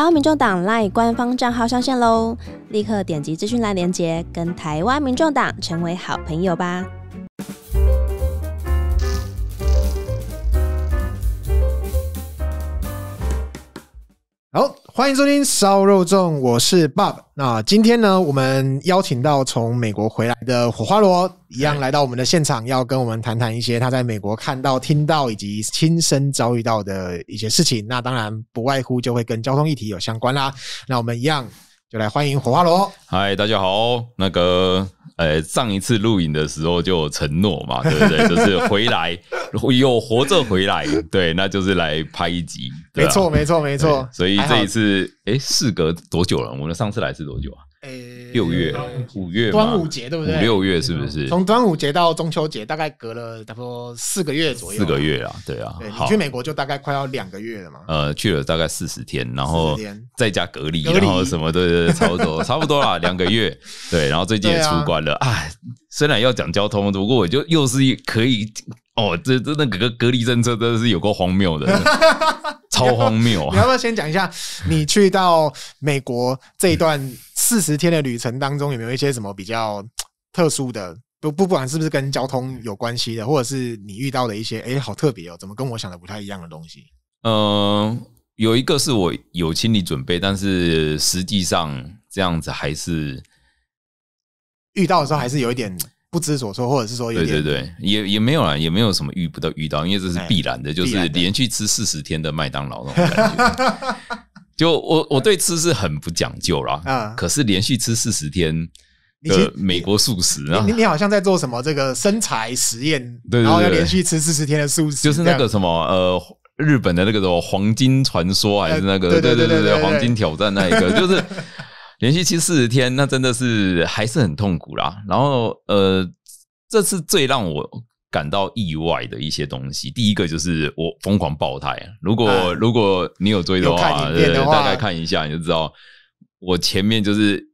台湾民众党 LINE 官方账号上线喽！立刻点击资讯栏链接，跟台湾民众党成为好朋友吧。好。欢迎收听烧肉粽，我是 Bob。那今天呢，我们邀请到从美国回来的火花罗，一样来到我们的现场，要跟我们谈谈一些他在美国看到、听到以及亲身遭遇到的一些事情。那当然不外乎就会跟交通议题有相关啦。那我们一样。就来欢迎火花罗，嗨，大家好。那个，呃，上一次录影的时候就承诺嘛，对不对？就是回来，有活着回来，对，那就是来拍一集。没错，没错，没错。所以这一次，哎，事隔多久了？我们上次来是多久啊？诶，六月、五月，端午节对不对？五六月是不是？从端午节到中秋节，大概隔了差不多四个月左右。四个月啊，对啊。对，你去美国就大概快要两个月了嘛。呃，去了大概四十天，然后在家隔离，然后什么的，对对，差不多，差不多啦，两个月。对，然后最近也 出关了，哎。虽然要讲交通，不过我就又是一可以哦，这这那个隔隔离政策真的是有够荒谬的，超荒谬啊！你要不要先讲一下，你去到美国这一段四十天的旅程当中，有没有一些什么比较特殊的？不不，不管是不是跟交通有关系的，或者是你遇到的一些，哎，好特别哦，怎么跟我想的不太一样的东西？嗯，有一个是我有心理准备，但是实际上这样子还是。遇到的时候还是有一点不知所措，或者是说，对对对，也也没有啊，也没有什么遇不到遇到，因为这是必然的，就是连续吃四十天的麦当劳那种感觉。就我我对吃是很不讲究了，啊，可是连续吃四十天的美国素食啊，你你好像在做什么这个身材实验？對對对，然后要连续吃四十天的素食，就是那个什么呃，日本的那个什么黄金传说还是那个？对对对对，黄金挑战那一个，就是。连续期四十天，那真的是还是很痛苦啦。然后，呃，这是最让我感到意外的一些东西。第一个就是我疯狂爆胎，如果如果你有追的话，大概看一下你就知道。我前面就是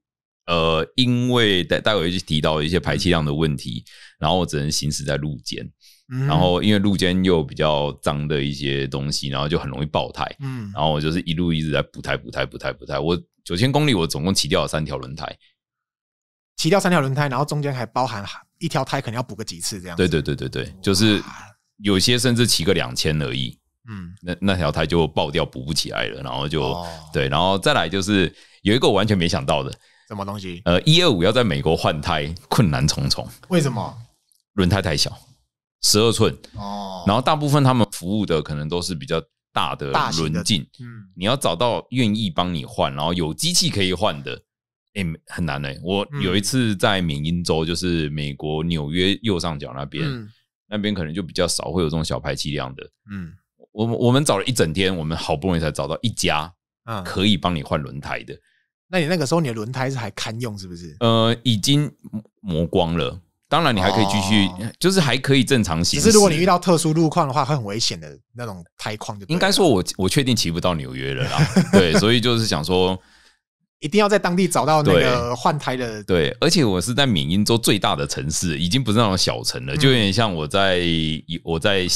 呃，因为待待会去提到一些排气量的问题，然后我只能行驶在路肩。然后因为路肩又比较脏的一些东西，然后就很容易爆胎。嗯，然后我就是一路一直在补胎、补胎、补胎、补胎。我九千公里，我总共骑掉了三条轮胎，骑掉三条轮胎，然后中间还包含一条胎，可能要补个几次这样。对对对对对，就是有些甚至骑个两千而已，嗯，那那条胎就爆掉，补不起来了。然后就对，然后再来就是有一个我完全没想到的什么东西。呃，一二五要在美国换胎困难重重，为什么？轮胎太小。十二寸哦，然后大部分他们服务的可能都是比较大的大轮径。嗯，你要找到愿意帮你换，然后有机器可以换的，哎，很难呢，我有一次在缅因州，就是美国纽约右上角那边，那边可能就比较少会有这种小排气量的，嗯，我我们找了一整天，我们好不容易才找到一家，嗯，可以帮你换轮胎的。那你那个时候你的轮胎是还堪用是不是？呃，已经磨光了。当然，你还可以继续，就是还可以正常行。只是如果你遇到特殊路况的话，会很危险的那种胎况就。应该说，我我确定骑不到纽约了啦。对，所以就是想说，一定要在当地找到那个换胎的。对，而且我是在闽英州最大的城市，已经不是那种小城了，就有点像我在我在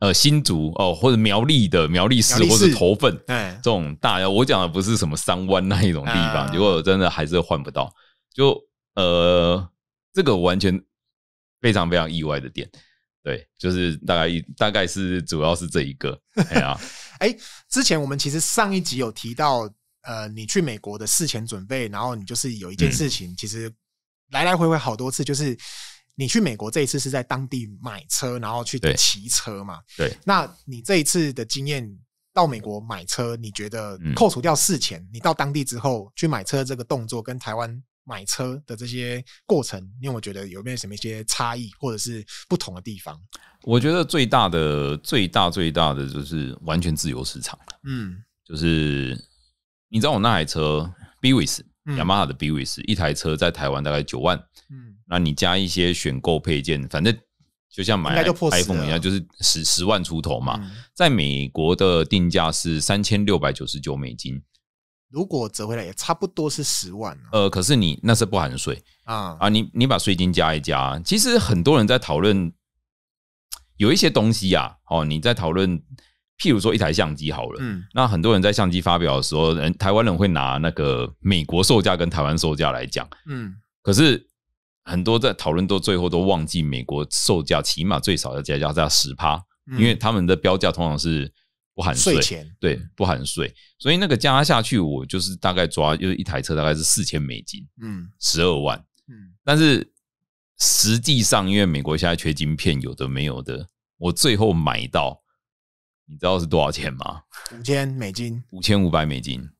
呃新竹哦，或者苗栗的苗栗市或者头份，哎，这种大。我讲的不是什么三湾那一种地方。如果真的还是换不到，就呃。这个完全非常非常意外的点，对，就是大概大概是主要是这一个，哎呀，哎，之前我们其实上一集有提到，呃，你去美国的事前准备，然后你就是有一件事情，其实来来回回好多次，就是你去美国这一次是在当地买车，然后去骑车嘛，对，那你这一次的经验到美国买车，你觉得扣除掉事前，你到当地之后去买车这个动作跟台湾。买车的这些过程，你有没有觉得有没有什么一些差异或者是不同的地方？我觉得最大的、最大、最大的就是完全自由市场。嗯，就是你知道我那台车 BWS i 雅马哈的 BWS i 一台车在台湾大概九万，嗯，那你加一些选购配件，反正就像买 iPhone 一样，就是十十万出头嘛。在美国的定价是三千六百九十九美金。如果折回来也差不多是十万呃，可是你那是不含税啊啊！你你把税金加一加，其实很多人在讨论有一些东西呀。哦，你在讨论，譬如说一台相机好了，嗯，那很多人在相机发表的时候，人台湾人会拿那个美国售价跟台湾售价来讲，嗯，可是很多在讨论到最后都忘记美国售价起码最少要加价加十趴，因为他们的标价通常是。不含税，对，不含税，所以那个加下去，我就是大概抓，就是一台车大概是四千美金，嗯，十二万，嗯，但是实际上，因为美国现在缺晶片，有的没有的，我最后买到，你知道是多少钱吗？五千美金，五千五百美金，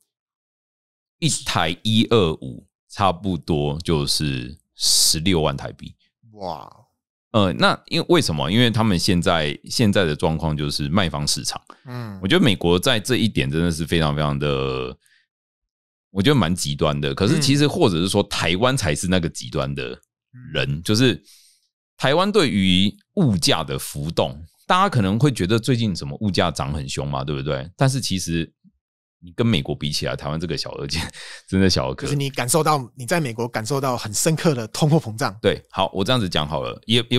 一台一二五，差不多就是十六万台币，哇。呃，那因为为什么？因为他们现在现在的状况就是卖方市场。嗯，我觉得美国在这一点真的是非常非常的，我觉得蛮极端的。可是其实或者是说，台湾才是那个极端的人，就是台湾对于物价的浮动，大家可能会觉得最近什么物价涨很凶嘛，对不对？但是其实。你跟美国比起来，台湾这个小额件真的小而可。可是你感受到，你在美国感受到很深刻的通货膨胀。对，好，我这样子讲好了，也也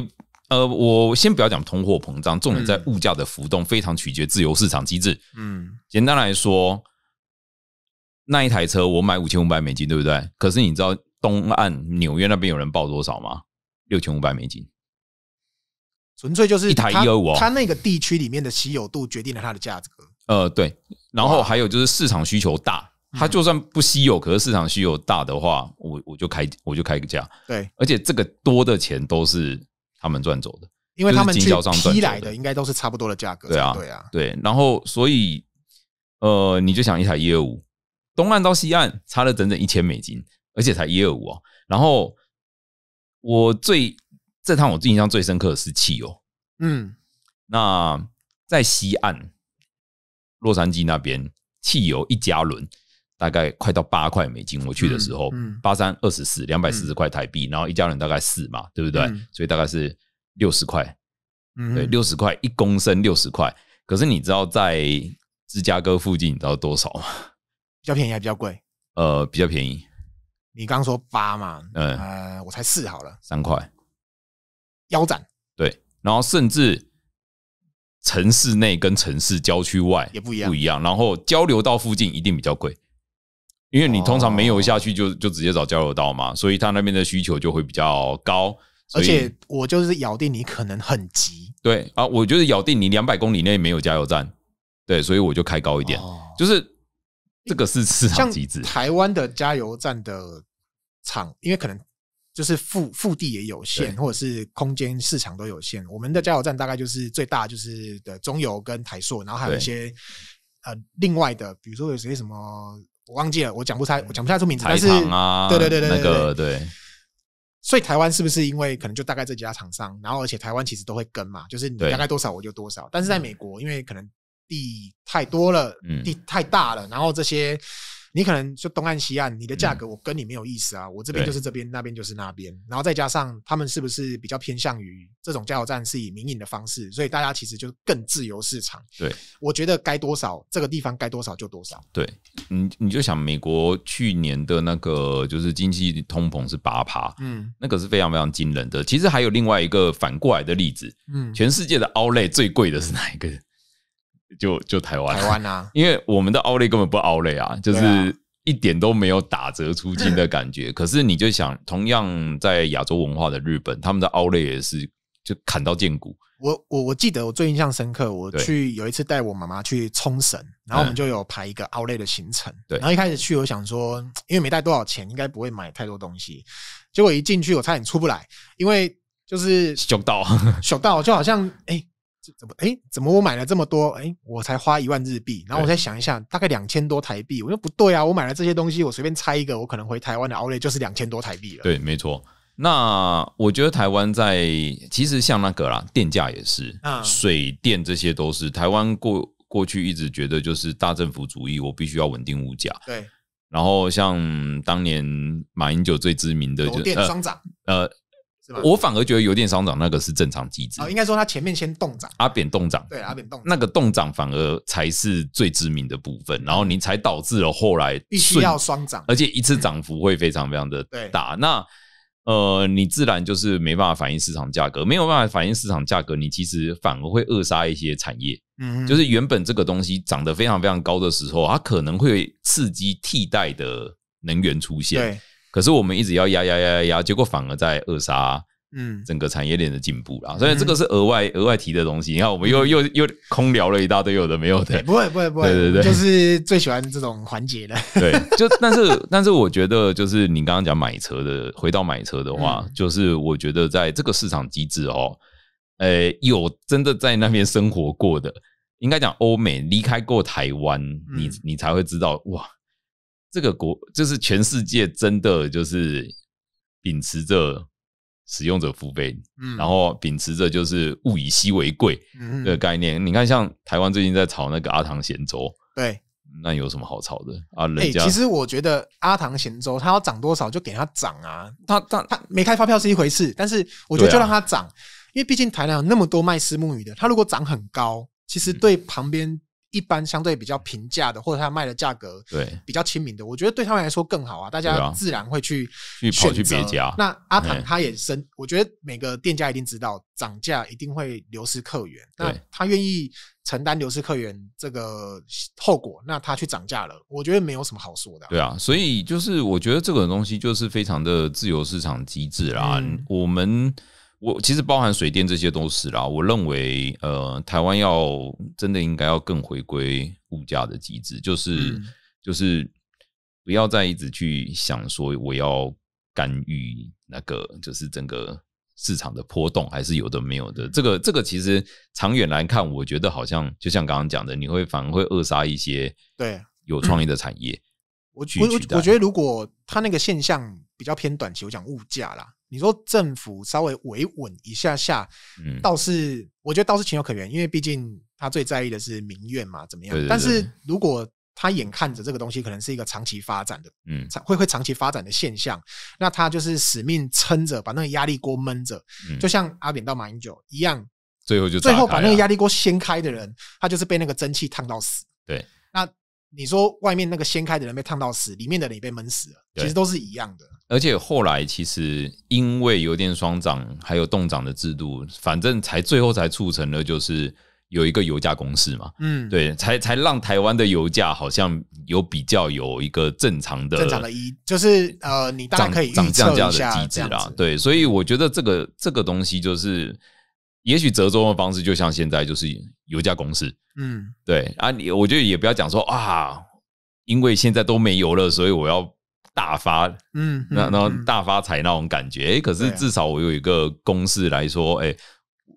呃，我先不要讲通货膨胀，重点在物价的浮动非常取决自由市场机制。嗯，简单来说，那一台车我买五千五百美金，对不对？可是你知道东岸纽约那边有人报多少吗？六千五百美金。纯粹就是一台一二五，它那个地区里面的稀有度决定了它的价格。呃，对，然后还有就是市场需求大，它就算不稀有，可是市场需求大的话，我我就开我就开个价，对。而且这个多的钱都是他们赚走的，因为他们经销商赚来的应该都是差不多的价格。对啊，对啊，对。然后所以呃，你就想一台一二五，东岸到西岸差了整整一千美金，而且才一二五啊。然后我最这趟我印象最深刻的是汽油，嗯，那在西岸。洛杉矶那边汽油一加仑大概快到八块美金，我去的时候八三二十四两百四十块台币，然后一加仑大概四嘛，对不对？所以大概是六十块，对，六十块一公升六十块。可是你知道在芝加哥附近你知道多少吗？比较便宜还比较贵？呃，比较便宜。你刚说八嘛？嗯，我才四好了，三块腰斩。对，然后甚至。城市内跟城市郊区外也不一样，不一样。然后，交流道附近一定比较贵，因为你通常没有下去就就直接找交流道嘛，所以他那边的需求就会比较高。而且，我就是咬定你可能很急。对啊，我就是咬定你两百公里内没有加油站，对，所以我就开高一点。就是这个是市场机制。台湾的加油站的厂，因为可能。就是腹腹地也有限，或者是空间市场都有限。我们的加油站大概就是最大，就是的中油跟台塑，然后还有一些呃另外的，比如说有些什么我忘记了，我讲不太我讲不太出名字。但是啊，对对对对对对，所以台湾是不是因为可能就大概这几家厂商，然后而且台湾其实都会跟嘛，就是你大概多少我就多少。但是在美国，因为可能地太多了，地太大了，然后这些。你可能就东岸西岸，你的价格我跟你没有意思啊，我这边就是这边，那边就是那边。然后再加上他们是不是比较偏向于这种加油站是以民营的方式，所以大家其实就更自由市场。对，我觉得该多少这个地方该多少就多少。对，你你就想美国去年的那个就是经济通膨是八趴，嗯，那个是非常非常惊人的。其实还有另外一个反过来的例子，嗯，全世界的 o a l 最贵的是哪一个？就就台湾台湾啊，因为我们的奥利根本不奥利啊，就是一点都没有打折出金的感觉。可是你就想，同样在亚洲文化的日本，他们的奥利也是就砍到见骨。我我我记得我最印象深刻，我去有一次带我妈妈去冲绳，然后我们就有排一个奥利的行程。对。然后一开始去，我想说，因为没带多少钱，应该不会买太多东西。结果一进去，我差点出不来，因为就是熊到熊到，就好像哎。怎么？哎，怎么我买了这么多？哎，我才花一万日币，然后我再想一下，大概两千多台币。我说不对啊，我买了这些东西，我随便拆一个，我可能回台湾的奥利就是两千多台币了。对，没错。那我觉得台湾在其实像那个啦，电价也是，水电这些都是台湾过过去一直觉得就是大政府主义，我必须要稳定物价。对。然后像当年马英九最知名的就双涨，呃。我反而觉得油电商涨那个是正常机制。啊，应该说它前面先动涨。阿扁动涨。对阿扁冻。那个动涨反而才是最致命的部分，然后你才导致了后来必须要双涨，而且一次涨幅会非常非常的大。那呃，你自然就是没办法反映市场价格，没有办法反映市场价格，你其实反而会扼杀一些产业。嗯，就是原本这个东西涨得非常非常高的时候，它可能会刺激替代的能源出现。对。可是我们一直要压压压压压，结果反而在扼杀嗯整个产业链的进步啦。所以这个是额外额外提的东西。你看，我们又又又空聊了一大堆，有的没有的，不会不会不会，对对对，就是最喜欢这种环节的。对，就但是但是，我觉得就是你刚刚讲买车的，回到买车的话，就是我觉得在这个市场机制哦，呃，有真的在那边生活过的，应该讲欧美离开过台湾，你你才会知道哇。这个国就是全世界真的就是秉持着使用者付费，嗯，然后秉持着就是物以稀为贵的概念。你看，像台湾最近在炒那个阿唐咸粥，对，那有什么好炒的啊？人家其实我觉得阿唐咸粥它要涨多少就给它涨啊，它它它没开发票是一回事，但是我觉得就让它涨，因为毕竟台南有那么多卖虱目鱼的，它如果涨很高，其实对旁边。一般相对比较平价的，或者他卖的价格对比较亲民的，我觉得对他们来说更好啊，大家自然会去去跑去别家。那阿唐他也生，我觉得每个店家一定知道涨价一定会流失客源，那他愿意承担流失客源这个后果，那他去涨价了，我觉得没有什么好说的。对啊，所以就是我觉得这个东西就是非常的自由市场机制啦，我们。我其实包含水电这些都是啦。我认为，呃，台湾要真的应该要更回归物价的机制，就是就是不要再一直去想说我要干预那个，就是整个市场的波动还是有的没有的。这个这个其实长远来看，我觉得好像就像刚刚讲的，你会反而会扼杀一些对有创意的产业。我我我觉得如果它那个现象比较偏短期，我讲物价啦。你说政府稍微维稳一下下，倒是我觉得倒是情有可原，因为毕竟他最在意的是民怨嘛，怎么样？但是如果他眼看着这个东西可能是一个长期发展的，嗯，会会长期发展的现象，那他就是死命撑着，把那个压力锅闷着，就像阿扁到马英九一样，最后就最后把那个压力锅掀开的人，他就是被那个蒸汽烫到死。对，那你说外面那个掀开的人被烫到死，里面的人也被闷死了，其实都是一样的。而且后来其实因为油电双涨还有冻涨的制度，反正才最后才促成了，就是有一个油价公式嘛，嗯，对，才才让台湾的油价好像有比较有一个正常的正常的，一就是呃，你大概可以预降价的机制啦，对，所以我觉得这个这个东西就是，也许折中的方式，就像现在就是油价公式，嗯，对啊，你我觉得也不要讲说啊，因为现在都没油了，所以我要。大发，嗯，那然后大发财那种感觉，哎，可是至少我有一个公式来说，哎，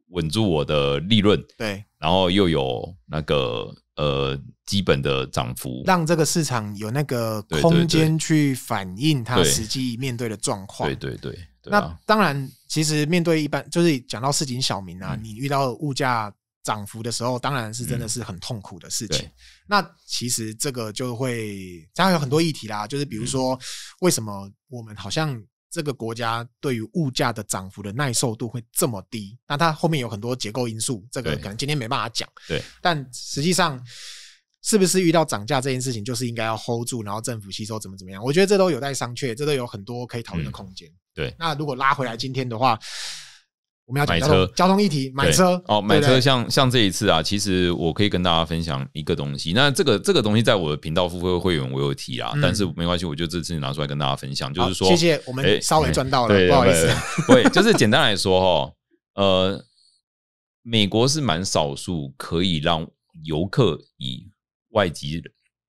稳住我的利润，对，然后又有那个呃基本的涨幅，让这个市场有那个空间去反映它实际面对的状况，对对对。那当然，其实面对一般就是讲到市井小民啊，你遇到物价涨幅的时候，当然是真的是很痛苦的事情。那其实这个就会，当然有很多议题啦，就是比如说，为什么我们好像这个国家对于物价的涨幅的耐受度会这么低？那它后面有很多结构因素，这个可能今天没办法讲。对，但实际上，是不是遇到涨价这件事情，就是应该要 hold 住，然后政府吸收怎么怎么样？我觉得这都有待商榷，这都有很多可以讨论的空间。对，那如果拉回来今天的话。我们要买车，交通，交通议题，买车哦，买车像像这一次啊，其实我可以跟大家分享一个东西。那这个这个东西在我的频道付费会员我有提啊，但是没关系，我就这次拿出来跟大家分享。就是说，谢谢我们稍微赚到了，不好意思。对，就是简单来说哈，呃，美国是蛮少数可以让游客以外籍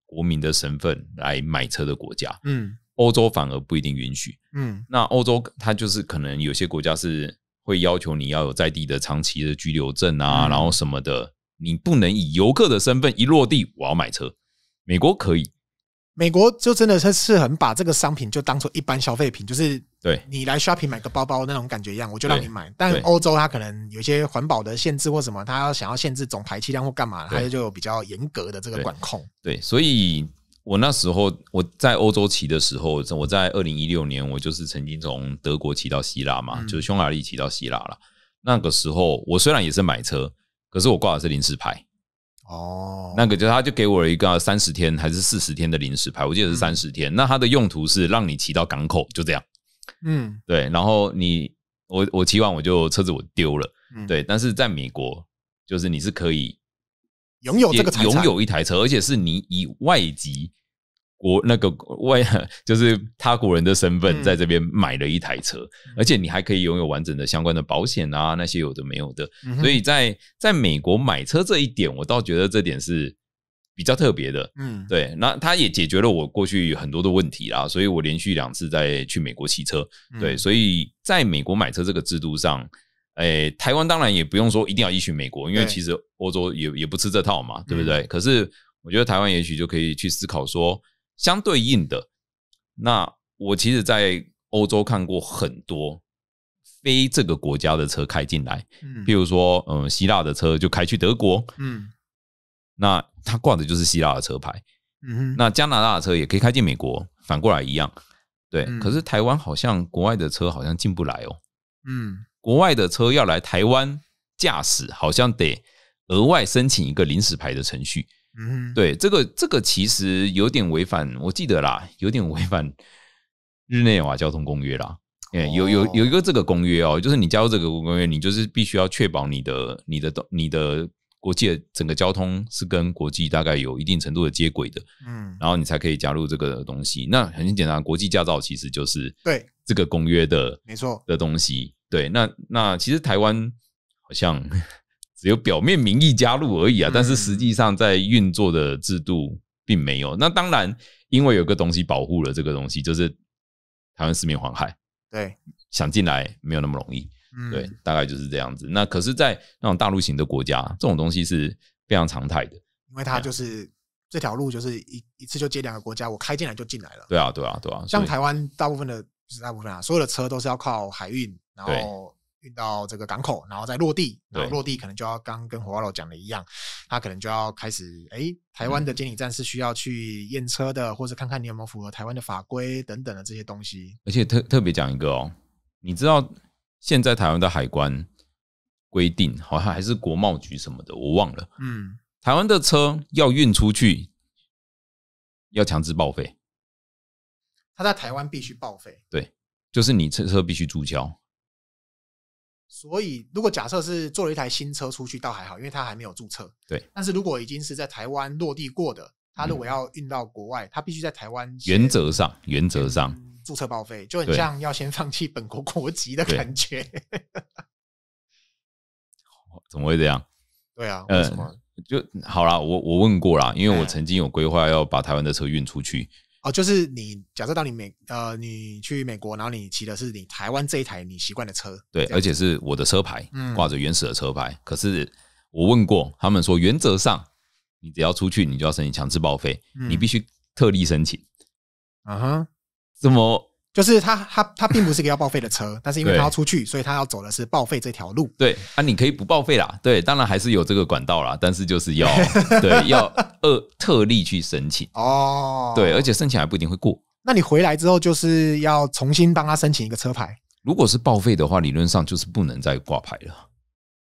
国民的身份来买车的国家。嗯，欧洲反而不一定允许。嗯，那欧洲它就是可能有些国家是。会要求你要有在地的长期的居留证啊，然后什么的，你不能以游客的身份一落地我要买车。美国可以，美国就真的是是很把这个商品就当做一般消费品，就是对你来 shopping 买个包包那种感觉一样，我就让你买。但欧洲它可能有些环保的限制或什么，它要想要限制总排气量或干嘛，它就有比较严格的这个管控。对，所以。我那时候我在欧洲骑的时候，我在二零一六年，我就是曾经从德国骑到希腊嘛，就是匈牙利骑到希腊了。那个时候我虽然也是买车，可是我挂的是临时牌哦。那个就他就给我一个三十天还是四十天的临时牌，我记得是三十天。那它的用途是让你骑到港口就这样。嗯，对。然后你我我骑完我就车子我丢了，对。但是在美国就是你是可以拥有这个，拥有一台车，而且是你以外籍。国那个外 就是他国人的身份，在这边买了一台车，而且你还可以拥有完整的相关的保险啊，那些有的没有的。所以在在美国买车这一点，我倒觉得这点是比较特别的。嗯，对。那他也解决了我过去很多的问题啦，所以我连续两次在去美国骑车。对，所以在美国买车这个制度上，诶，台湾当然也不用说一定要依循美国，因为其实欧洲也也不吃这套嘛，对不对？可是我觉得台湾也许就可以去思考说。相对应的，那我其实，在欧洲看过很多非这个国家的车开进来，嗯，比如说，嗯，希腊的车就开去德国，嗯，那他挂的就是希腊的车牌，嗯，那加拿大的车也可以开进美国，反过来一样，对。可是台湾好像国外的车好像进不来哦，嗯，国外的车要来台湾驾驶，好像得额外申请一个临时牌的程序。对，这个这个其实有点违反，我记得啦，有点违反日内瓦交通公约啦。哎，有有有一个这个公约哦，就是你加入这个公约，你就是必须要确保你的你的你的国际整个交通是跟国际大概有一定程度的接轨的，嗯，然后你才可以加入这个东西。那很简单，国际驾照其实就是对这个公约的没错的东西。对，那那其实台湾好像。只有表面名义加入而已啊，但是实际上在运作的制度并没有。那当然，因为有个东西保护了这个东西，就是台湾四面环海，对，想进来没有那么容易。嗯，对，大概就是这样子。那可是在那种大陆型的国家，这种东西是非常常态的，因为它就是这条路，就是一一次就接两个国家，我开进来就进来了。对啊，对啊，对啊，像台湾大部分的，不是大部分啊，所有的车都是要靠海运，然后。运到这个港口，然后再落地，然后落地可能就要刚跟火花老讲的一样，他可能就要开始哎，台湾的监理站是需要去验车的，或者看看你有没有符合台湾的法规等等的这些东西。而且特特别讲一个哦，你知道现在台湾的海关规定好像还是国贸局什么的，我忘了。嗯，台湾的车要运出去要强制报废，他在台湾必须报废，对，就是你车车必须注销。所以，如果假设是做了一台新车出去，倒还好，因为它还没有注册。对。但是如果已经是在台湾落地过的，他如果要运到国外，他必须在台湾。原则上，原则上注册报废，就很像要先放弃本国国籍的感觉。怎么会这样？对啊，什嗯，就好啦，我我问过啦，因为我曾经有规划要把台湾的车运出去。哦，就是你假设到你美，呃，你去美国，然后你骑的是你台湾这一台你习惯的车，对，而且是我的车牌，挂着原始的车牌。可是我问过他们说，原则上你只要出去，你就要申请强制报废，你必须特例申请。啊哈，怎么？就是他，他他并不是一个要报废的车，但是因为他要出去，所以他要走的是报废这条路。对，啊，你可以不报废啦，对，当然还是有这个管道啦，但是就是要 对要二特例去申请哦，对，而且申请还不一定会过。那你回来之后就是要重新帮他申请一个车牌。如果是报废的话，理论上就是不能再挂牌了。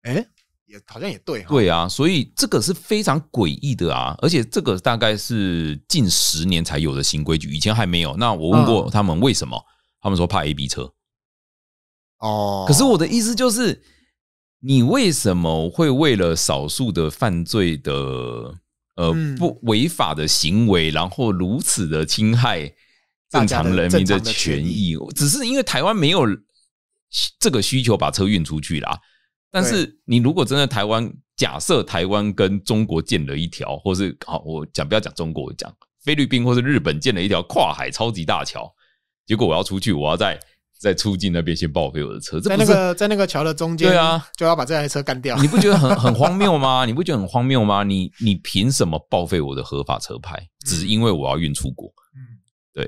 哎。也好像也对哈，对啊，所以这个是非常诡异的啊，而且这个大概是近十年才有的新规矩，以前还没有。那我问过他们为什么，他们说怕 A B 车，哦，可是我的意思就是，你为什么会为了少数的犯罪的呃不违法的行为，然后如此的侵害正常人民的权益？只是因为台湾没有这个需求把车运出去啦。但是你如果真的台湾，假设台湾跟中国建了一条，或是好，我讲不要讲中国，讲菲律宾或是日本建了一条跨海超级大桥，结果我要出去，我要在在出境那边先报废我的车，在那个在那个桥的中间，对啊，就要把这台车干掉。你不觉得很很荒谬吗？你不觉得很荒谬吗？你你凭什么报废我的合法车牌？只是因为我要运出国？嗯，对。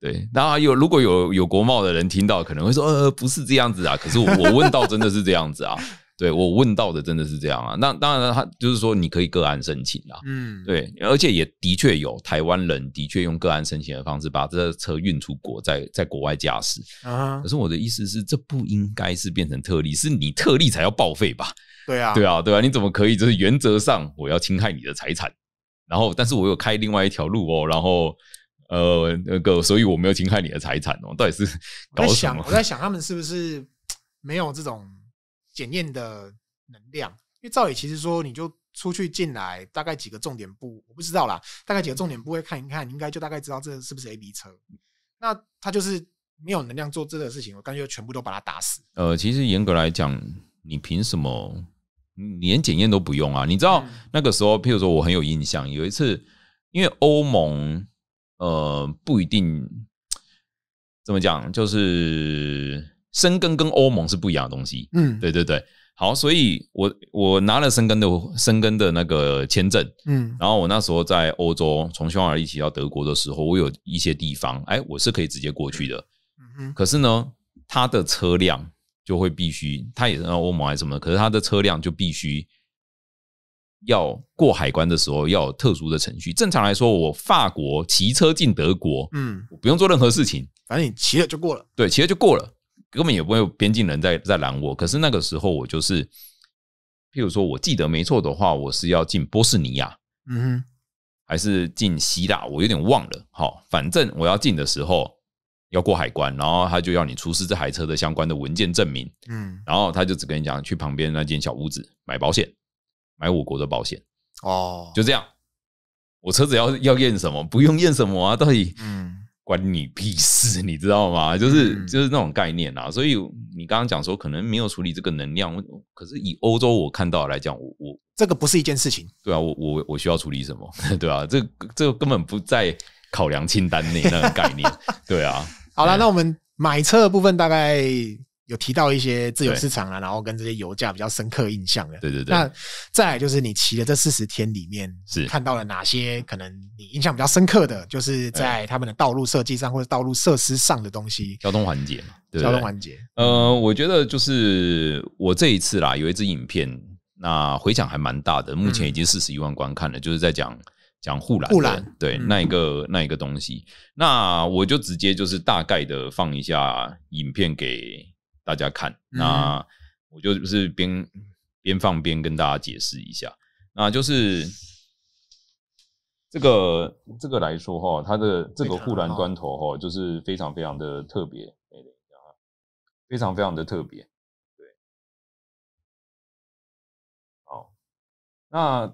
对，那有如果有有国贸的人听到，可能会说，呃，不是这样子啊。可是我我问到真的是这样子啊，对我问到的真的是这样啊。那当然他就是说，你可以个案申请啊，嗯，对，而且也的确有台湾人的确用个案申请的方式把这车运出国，在在国外驾驶。啊，可是我的意思是，这不应该是变成特例，是你特例才要报废吧？对啊，对啊，对啊，你怎么可以就是原则上我要侵害你的财产，然后但是我有开另外一条路哦，然后。呃，那个，所以我没有侵害你的财产哦。到底是搞什么？我在想，他们在想他们是不是没有这种检验的能量？因为赵理其实说，你就出去进来大概几个重点部，我不知道啦，大概几个重点部位看一看，应该就大概知道这是不是 A B 车。那他就是没有能量做这个事情，我干脆就全部都把他打死。呃，其实严格来讲，你凭什么？你连检验都不用啊？你知道那个时候，譬如说我很有印象，有一次因为欧盟。呃，不一定，怎么讲？就是生根跟欧盟是不一样的东西。嗯，对对对。好，所以我我拿了生根的生根的那个签证。嗯，然后我那时候在欧洲，从匈牙利起到德国的时候，我有一些地方，哎，我是可以直接过去的。嗯可是呢，他的车辆就会必须，它也是欧盟还是什么？可是他的车辆就必须。要过海关的时候，要有特殊的程序。正常来说，我法国骑车进德国，嗯，不用做任何事情，反正你骑了就过了。对，骑了就过了，根本也不会有边境人在在拦我。可是那个时候，我就是，譬如说我记得没错的话，我是要进波士尼亚，嗯，哼，还是进希腊，我有点忘了。好，反正我要进的时候要过海关，然后他就要你出示这台车的相关的文件证明，嗯，然后他就只跟你讲去旁边那间小屋子买保险。买我国的保险哦，就这样。我车子要要验什么？不用验什么啊？到底嗯，关你屁事，你知道吗？就是就是那种概念啊。所以你刚刚讲说可能没有处理这个能量，可是以欧洲我看到来讲，我我这个不是一件事情，对啊，我我我需要处理什么？对啊，这这根本不在考量清单内那个概念，对啊。好了，那我们买车的部分大概。有提到一些自由市场啊，然后跟这些油价比较深刻印象的。对对对。那再就是你骑的这四十天里面，是看到了哪些可能你印象比较深刻的？就是在他们的道路设计上或者道路设施上的东西。交通环节嘛，交通环节。呃，我觉得就是我这一次啦，有一支影片，那回响还蛮大的，目前已经四十一万观看了，就是在讲讲护栏，护栏对那一个那一个东西。那我就直接就是大概的放一下影片给。大家看，那我就是边边放边跟大家解释一下，那就是这个这个来说哈，它的这个护栏端头哈，就是非常非常的特别，等一下啊，非常非常的特别，对。好，那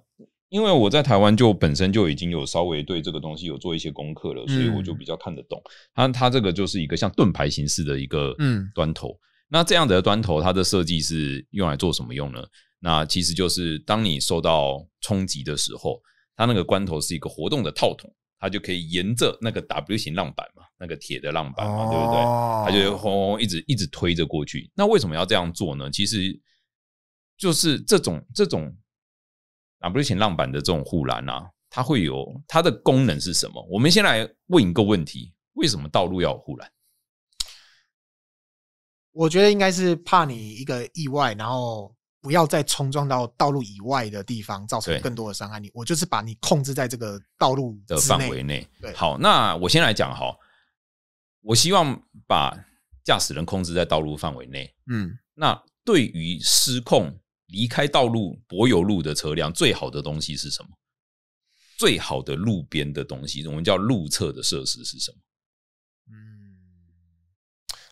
因为我在台湾就本身就已经有稍微对这个东西有做一些功课了，所以我就比较看得懂。它它这个就是一个像盾牌形式的一个嗯端头。那这样的端头，它的设计是用来做什么用呢？那其实就是当你受到冲击的时候，它那个关头是一个活动的套筒，它就可以沿着那个 W 型浪板嘛，那个铁的浪板嘛，对不对？它就轰轰一直一直推着过去。那为什么要这样做呢？其实就是这种这种 W 型浪板的这种护栏啊，它会有它的功能是什么？我们先来问一个问题：为什么道路要有护栏？我觉得应该是怕你一个意外，然后不要再冲撞到道路以外的地方，造成更多的伤害。你我就是把你控制在这个道路的范围内。好，那我先来讲哈，我希望把驾驶人控制在道路范围内。嗯，那对于失控离开道路柏油路的车辆，最好的东西是什么？最好的路边的东西，我们叫路侧的设施是什么？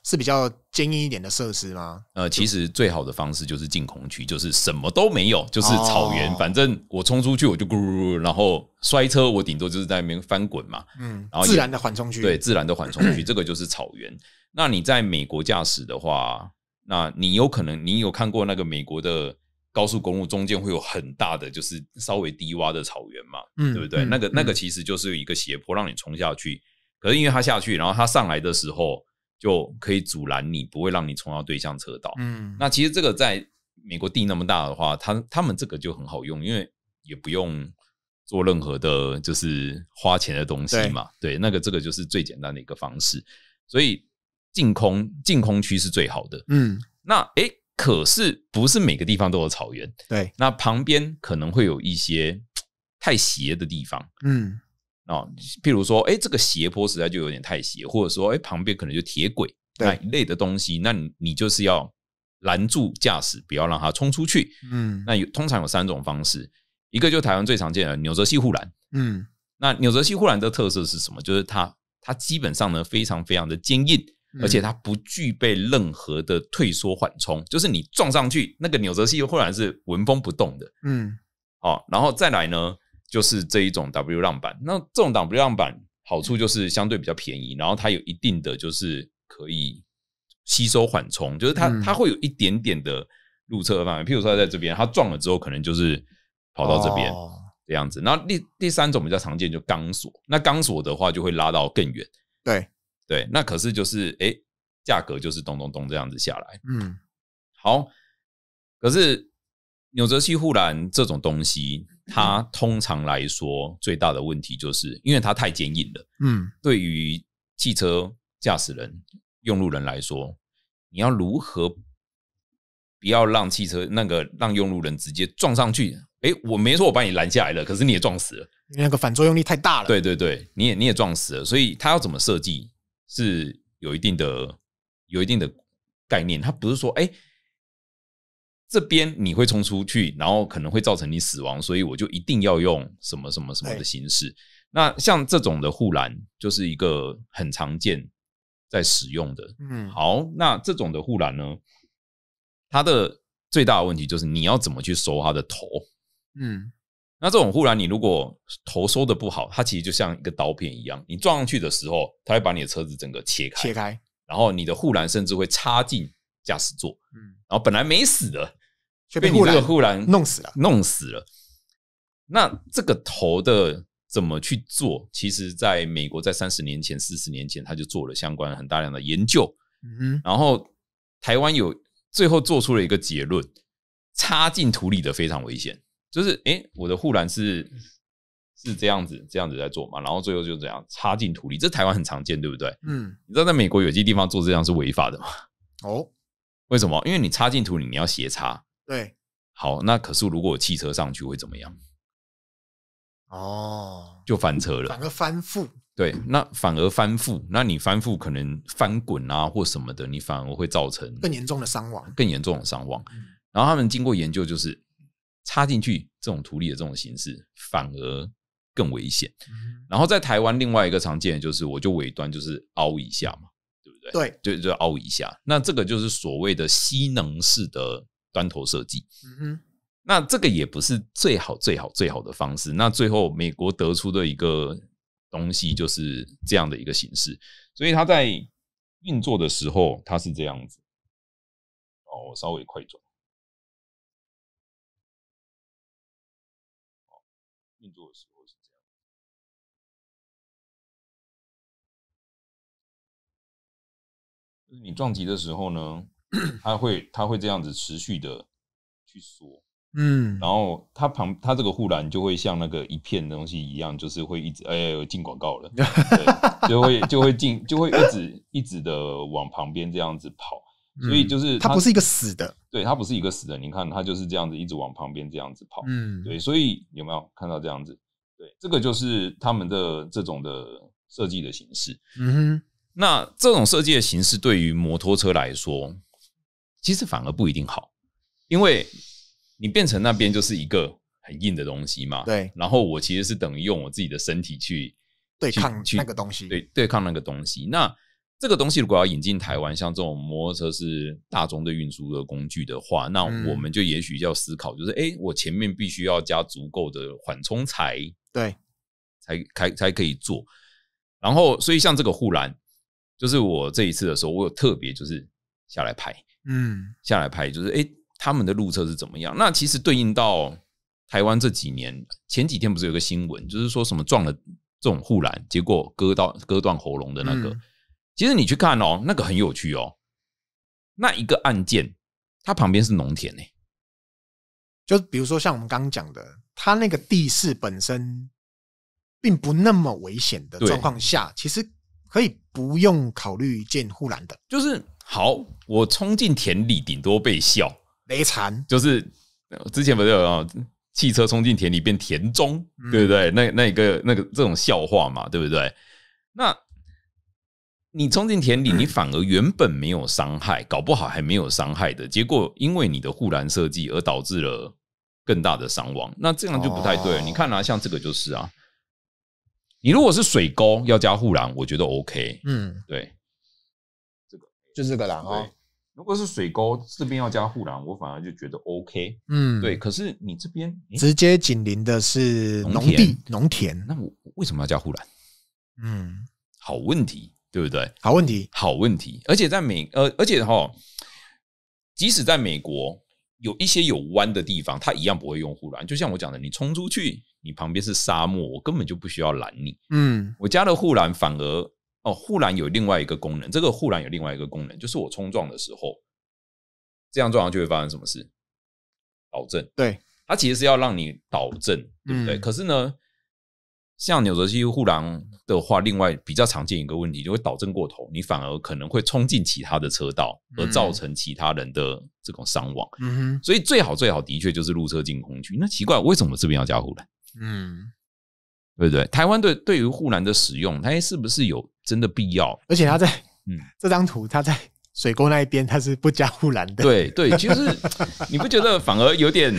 是比较坚硬一点的设施吗？呃，其实最好的方式就是净空区，就是什么都没有，就是草原。反正我冲出去，我就咕噜，然后摔车，我顶多就是在那边翻滚嘛。嗯，然后自然的缓冲区，对，自然的缓冲区，这个就是草原。那你在美国驾驶的话，那你有可能，你有看过那个美国的高速公路中间会有很大的，就是稍微低洼的草原嘛？嗯，对不对？那个那个其实就是一个斜坡，让你冲下去。可是因为它下去，然后它上来的时候。就可以阻拦你，不会让你冲到对向车道。嗯，那其实这个在美国地那么大的话，他他们这个就很好用，因为也不用做任何的，就是花钱的东西嘛。对，那个这个就是最简单的一个方式。所以净空净空区是最好的。嗯，那哎，可是不是每个地方都有草原？对，那旁边可能会有一些 太斜的地方。嗯。哦，譬如说，哎，这个斜坡实在就有点太斜，或者说，哎，旁边可能就铁轨一类的东西，那你你就是要拦住驾驶，不要让它冲出去。嗯，那有通常有三种方式，一个就台湾最常见的纽泽西护栏。嗯，那纽泽西护栏的特色是什么？就是它它基本上呢非常非常的坚硬，而且它不具备任何的退缩缓冲，就是你撞上去，那个纽泽西护栏是纹风不动的。嗯，哦，然后再来呢？就是这一种 W 浪板，那这种挡不浪板好处就是相对比较便宜，然后它有一定的就是可以吸收缓冲，就是它它会有一点点的路侧范围，譬如说在这边它撞了之后，可能就是跑到这边这样子。那第第三种比较常见就钢索，那钢索的话就会拉到更远，对对，那可是就是哎，价格就是咚咚咚这样子下来，嗯，好，可是纽泽西护栏这种东西。它通常来说最大的问题就是，因为它太坚硬了。嗯，对于汽车驾驶人、用路人来说，你要如何不要让汽车那个让用路人直接撞上去？哎，我没说我把你拦下来了，可是你也撞死了。那个反作用力太大了。对对对，你也你也撞死了。所以它要怎么设计是有一定的、有一定的概念。它不是说哎。这边你会冲出去，然后可能会造成你死亡，所以我就一定要用什么什么什么的形式。那像这种的护栏，就是一个很常见在使用的。嗯，好，那这种的护栏呢，它的最大的问题就是你要怎么去收它的头？嗯，那这种护栏你如果头收的不好，它其实就像一个刀片一样，你撞上去的时候，它会把你的车子整个切开，切开，然后你的护栏甚至会插进驾驶座。嗯，然后本来没死的。被你这个护栏弄死了，弄死了。那这个头的怎么去做？其实，在美国，在三十年前、四十年前，他就做了相关很大量的研究。嗯，然后台湾有最后做出了一个结论：插进土里的非常危险。就是，哎，我的护栏是是这样子，这样子在做嘛？然后最后就这样插进土里，这台湾很常见，对不对？嗯。你知道在美国有些地方做这样是违法的吗？哦，为什么？因为你插进土里，你要斜插。对，好，那可是如果汽车上去会怎么样？哦，就翻车了，反而翻覆。对，那反而翻覆，那你翻覆可能翻滚啊，或什么的，你反而会造成更严重的伤亡，更严重的伤亡。然后他们经过研究，就是插进去这种土例的这种形式反而更危险。然后在台湾另外一个常见的就是，我就尾端就是凹一下嘛，对不对？对，就就凹一下。那这个就是所谓的吸能式的。端头设计，嗯哼，那这个也不是最好最好最好的方式。那最后美国得出的一个东西就是这样的一个形式，所以它在运作的时候，它是这样子。哦，我稍微快转。好，运作的时候是这样。就是你撞击的时候呢？他会他会这样子持续的去缩，嗯，然后它旁它这个护栏就会像那个一片东西一样，就是会一直哎进广告了，就会就会进就会一直一直的往旁边这样子跑，所以就是它不是一个死的，对，它不是一个死的，你看它就是这样子一直往旁边这样子跑，嗯，对，所以有没有看到这样子？对，这个就是他们的这种的设计的形式，嗯哼，那这种设计的形式对于摩托车来说。其实反而不一定好，因为你变成那边就是一个很硬的东西嘛。对，然后我其实是等于用我自己的身体去对抗那个东西，对，对抗那个东西。那这个东西如果要引进台湾，像这种摩托车是大众的运输的工具的话，那我们就也许要思考，就是哎，我前面必须要加足够的缓冲材，对，才才才可以做。然后，所以像这个护栏，就是我这一次的时候，我有特别就是下来拍。嗯，下来拍就是哎，他们的路测是怎么样？那其实对应到台湾这几年，前几天不是有个新闻，就是说什么撞了这种护栏，结果割到割断喉咙的那个。其实你去看哦，那个很有趣哦。那一个案件，它旁边是农田呢，就比如说像我们刚刚讲的，它那个地势本身并不那么危险的状况下，其实可以不用考虑建护栏的，就是。好，我冲进田里，顶多被笑没惨。就是之前不是有啊，汽车冲进田里变田中，对不对？那那个那个这种笑话嘛，对不对？那你冲进田里，你反而原本没有伤害，搞不好还没有伤害的结果，因为你的护栏设计而导致了更大的伤亡，那这样就不太对。你看啊，像这个就是啊，你如果是水沟要加护栏，我觉得 OK，嗯，对。就这个了哈。如果是水沟这边要加护栏，我反而就觉得 OK。嗯，对。可是你这边直接紧邻的是农地、农田，那我为什么要加护栏？嗯，好问题，对不对？好问题，好问题。而且在美，呃，而且哈，即使在美国有一些有弯的地方，它一样不会用护栏。就像我讲的，你冲出去，你旁边是沙漠，我根本就不需要拦你。嗯，我加了护栏反而。哦，护栏有另外一个功能，这个护栏有另外一个功能，就是我冲撞的时候，这样撞上就会发生什么事？导震？对，它其实是要让你导震，对不对？可是呢，像扭折器护栏的话，另外比较常见一个问题，就会导震过头，你反而可能会冲进其他的车道，而造成其他人的这种伤亡。嗯哼，所以最好最好的确就是入车进空区。那奇怪，为什么这边要加护栏？嗯，对不对？台湾对对于护栏的使用，它是不是有？真的必要，而且他在嗯 这张图，他在水沟那一边，他是不加护栏的。对对，其实 你不觉得反而有点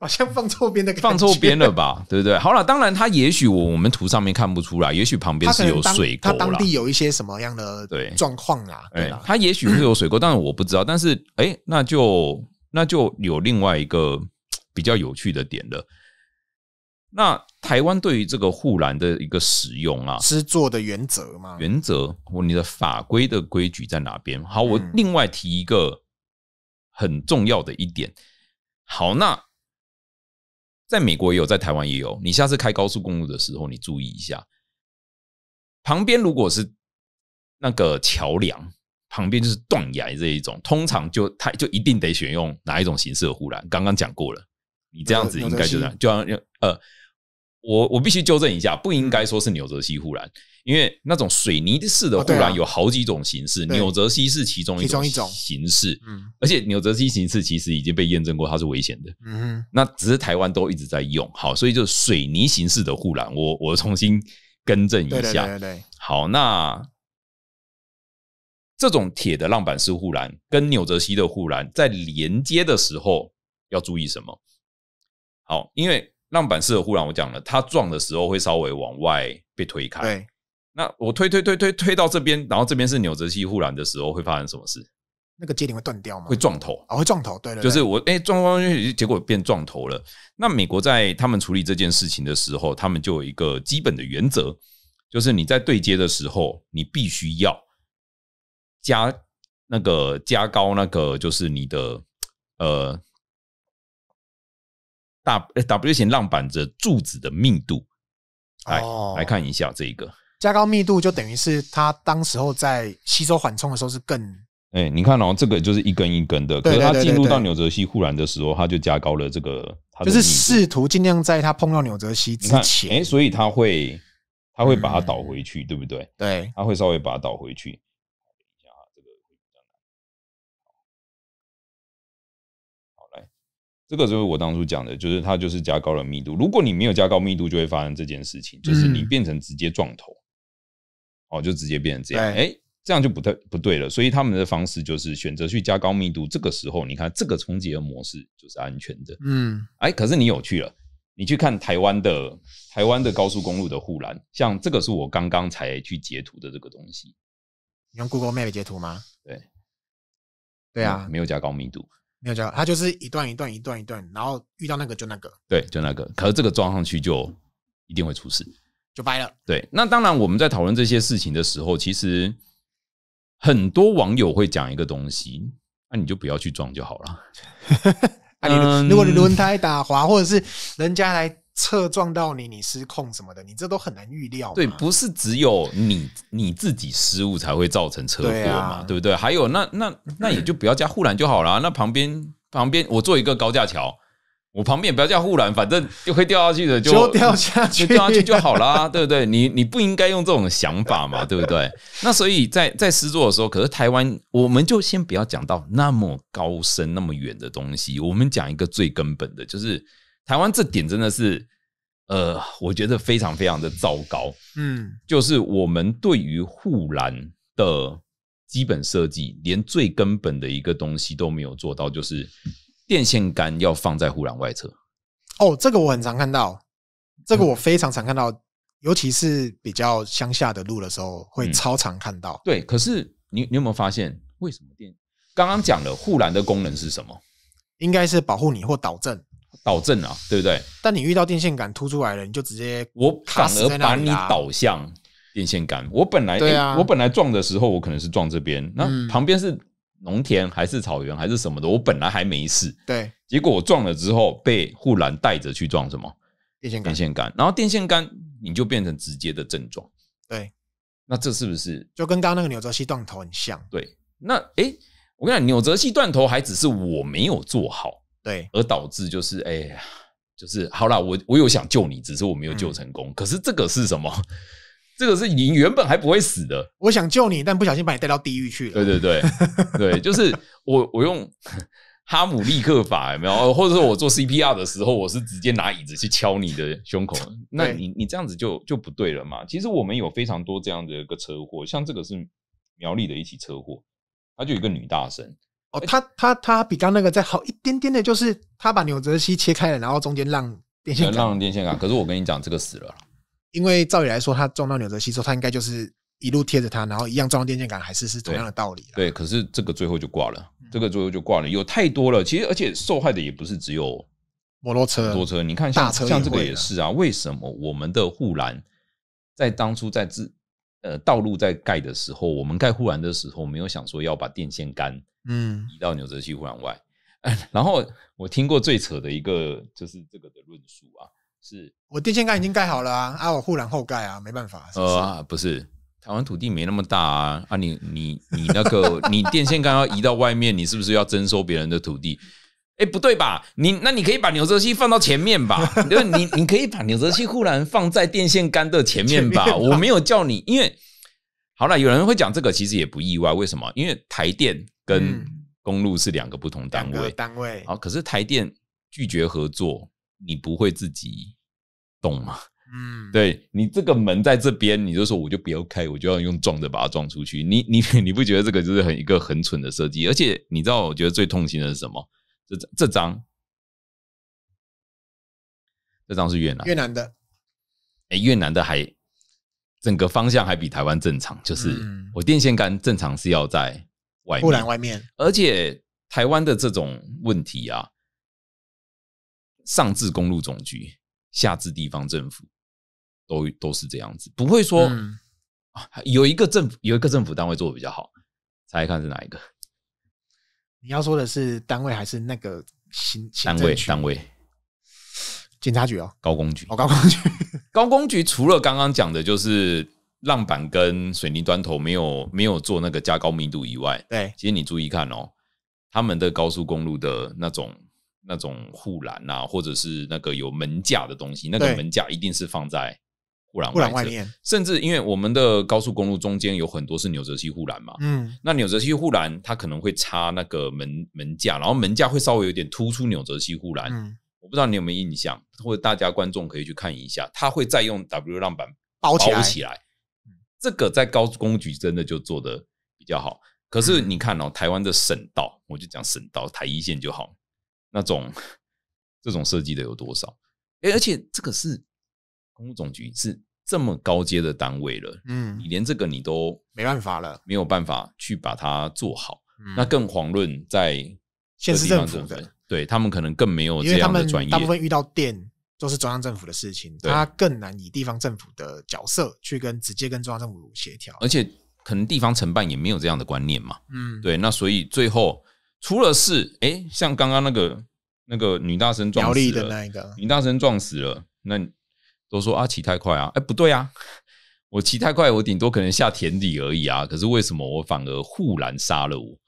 好像放错边的，放错边了吧？对不对？好了，当然他也许我我们图上面看不出来，也许旁边是有水沟它他当地有一些什么样的对状况啊？对，他也许是有水沟，但是我不知道。但是哎，那就那就有另外一个比较有趣的点了。那台湾对于这个护栏的一个使用啊，是做的原则吗？原则或你的法规的规矩在哪边？好，我另外提一个很重要的一点。好，那在美国也有，在台湾也有。你下次开高速公路的时候，你注意一下，旁边如果是那个桥梁旁边就是断崖这一种，通常就它就一定得选用哪一种形式的护栏。刚刚讲过了，你这样子应该就样，就要用呃。我我必须纠正一下，不应该说是纽泽西护栏，因为那种水泥式的护栏有好几种形式，纽泽西是其中一种形式，嗯，而且纽泽西形式其实已经被验证过它是危险的，嗯，那只是台湾都一直在用，好，所以就水泥形式的护栏，我我重新更正一下，对对对，好，那这种铁的浪板式护栏跟纽泽西的护栏在连接的时候要注意什么？好，因为。浪板式的护栏，我讲了，它撞的时候会稍微往外被推开。对，那我推推推推推到这边，然后这边是纽泽西护栏的时候，会发生什么事？那个接点会断掉吗？会撞头啊！会撞头，对对，就是我哎撞撞去，结果变撞头了。那美国在他们处理这件事情的时候，他们就有一个基本的原则，就是你在对接的时候，你必须要加那个加高那个，就是你的呃。大 W 型浪板的柱子的密度，来来看一下这个加高密度，就等于是它当时候在吸收缓冲的时候是更哎，你看哦，这个就是一根一根的，可是它进入到纽泽西护栏的时候，它就加高了这个，就是试图尽量在它碰到纽泽西之前，哎，所以它会它会把它倒回去，对不对？对，它会稍微把它倒回去。这个就是我当初讲的，就是它就是加高了密度。如果你没有加高密度，就会发生这件事情，就是你变成直接撞头，哦，就直接变成这样，哎，这样就不太不对了。所以他们的方式就是选择去加高密度。这个时候，你看这个冲击的模式就是安全的，嗯，哎，可是你有趣了，你去看台湾的台湾的高速公路的护栏，像这个是我刚刚才去截图的这个东西，你用 Google Map 截图吗？对，对啊，没有加高密度。没有加，他就是一段一段一段一段，然后遇到那个就那个，对，就那个。可是这个撞上去就一定会出事，就掰了。对，那当然我们在讨论这些事情的时候，其实很多网友会讲一个东西，那你就不要去撞就好了。啊、你如果你轮胎打滑，或者是人家来。车撞到你，你失控什么的，你这都很难预料。对，不是只有你你自己失误才会造成车祸嘛，对不对？还有那那那也就不要加护栏就好了。那旁边旁边我做一个高架桥，我旁边也不要加护栏，反正就会掉下去的，就掉下去掉下去就好了，对不对？你你不应该用这种想法嘛，对不对？那所以在在失座的时候，可是台湾我们就先不要讲到那么高深、那么远的东西，我们讲一个最根本的，就是。台湾这点真的是，呃，我觉得非常非常的糟糕。嗯，就是我们对于护栏的基本设计，连最根本的一个东西都没有做到，就是电线杆要放在护栏外侧。哦，这个我很常看到，这个我非常常看到，尤其是比较乡下的路的时候，会超常看到。对，可是你你有没有发现，为什么电刚刚讲了护栏的功能是什么？应该是保护你或导正。导正啊，对不对？但你遇到电线杆突出来了，你就直接我反而把你导向电线杆。我本来对啊，我本来撞的时候，我可能是撞这边，那旁边是农田还是草原还是什么的，我本来还没事。对，结果我撞了之后，被护栏带着去撞什么电线杆？电线杆，然后电线杆你就变成直接的症状。对，那这是不是就跟刚刚那个纽泽西断头很像？对，那哎，我跟你讲，纽泽西断头还只是我没有做好。对，而导致就是，哎呀，就是好了，我我有想救你，只是我没有救成功。可是这个是什么？这个是你原本还不会死的。我想救你，但不小心把你带到地狱去了。对对对 对，就是我我用 哈姆立克法没有，或者说我做 CPR 的时候，我是直接拿椅子去敲你的胸口。那你你这样子就就不对了嘛。其实我们有非常多这样的一个车祸，像这个是苗栗的一起车祸，他就有个女大神。哦，他他他比刚那个再好一点点的，就是他把纽泽西切开了，然后中间让电线杆，让电线杆。可是我跟你讲，这个死了因为照理来说，他撞到纽泽西之后，他应该就是一路贴着他，然后一样撞到电线杆，还是是同样的道理。对，可是这个最后就挂了，这个最后就挂了，有太多了。其实而且受害的也不是只有摩托车，摩托车，你看像像这个也是啊。为什么我们的护栏在当初在自呃道路在盖的时候，我们盖护栏的时候没有想说要把电线杆？嗯，移到纽泽西护栏外。然后我听过最扯的一个就是这个的论述啊，是我电线杆已经盖好了啊，啊，我护栏后盖啊，没办法。呃，不是，台湾土地没那么大啊，啊，你你你那个，你电线杆要移到外面，你是不是要征收别人的土地？哎，不对吧？你那你可以把纽泽西放到前面吧，就是你你可以把纽泽西护栏放在电线杆的前面吧。我没有叫你，因为。好了，有人会讲这个，其实也不意外。为什么？因为台电跟公路是两个不同单位。单位。好，可是台电拒绝合作，你不会自己动吗？嗯，对你这个门在这边，你就说我就不要开，我就要用撞的把它撞出去。你你你不觉得这个就是很一个很蠢的设计？而且你知道，我觉得最痛心的是什么？这这张，这张是越南越南的，哎，越南的还。整个方向还比台湾正常，就是我电线杆正常是要在外面，不然外面。而且台湾的这种问题啊，上至公路总局，下至地方政府，都都是这样子，不会说有一个政府有一个政府单位做的比较好，猜看是哪一个？你要说的是单位还是那个行单位？单位。警察局哦，高工局哦，高工局，高工局除了刚刚讲的，就是浪板跟水泥端头没有没有做那个加高密度以外，对，其实你注意看哦，他们的高速公路的那种那种护栏啊，或者是那个有门架的东西，那个门架一定是放在护栏护栏外面，甚至因为我们的高速公路中间有很多是纽泽西护栏嘛，嗯，那纽泽西护栏它可能会插那个门门架，然后门架会稍微有点突出纽泽西护栏。不知道你有没有印象，或者大家观众可以去看一下，他会再用 W 浪板包起来。这个在高速公局真的就做的比较好。可是你看哦，台湾的省道，我就讲省道台一线就好，那种 这种设计的有多少？哎，而且这个是公路总局是这么高阶的单位了，嗯，你连这个你都没办法了，没有办法去把它做好，那更遑论在现在政府的。对他们可能更没有，这样的专业，大部分遇到电都是中央政府的事情，他更难以地方政府的角色去跟直接跟中央政府协调，而且可能地方承办也没有这样的观念嘛。嗯，对，那所以最后出了事，哎，像刚刚那个那个女大生撞死了那一个女大生撞死了，那都说啊骑太快啊，哎不对啊，我骑太快我顶多可能下田底而已啊，可是为什么我反而护栏杀了我？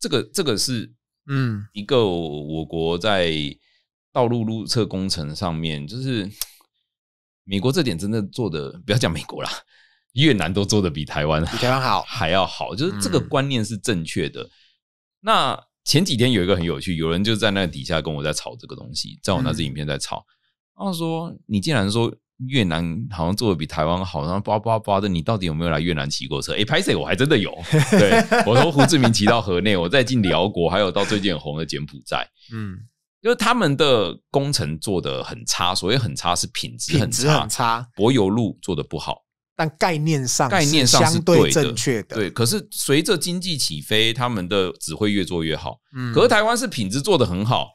这个这个是。嗯，一个我国在道路路测工程上面，就是美国这点真的做的，不要讲美国啦，越南都做的比台湾比台湾好还要好，就是这个观念是正确的。那前几天有一个很有趣，有人就在那底下跟我在吵这个东西，在我那支影片在吵，他说你竟然说。越南好像做的比台湾好，然后叭叭叭的。你到底有没有来越南骑过车？哎 p a s s e 我还真的有。对 我从胡志明骑到河内，我再进辽国，还有到最近很红的柬埔寨。嗯，就是他们的工程做的很差，所谓很差是品质很差，差柏油路做的不好。但概念上，概念上是对正确的。对，可是随着经济起飞，他们的只会越做越好。嗯，可是台湾是品质做的很好，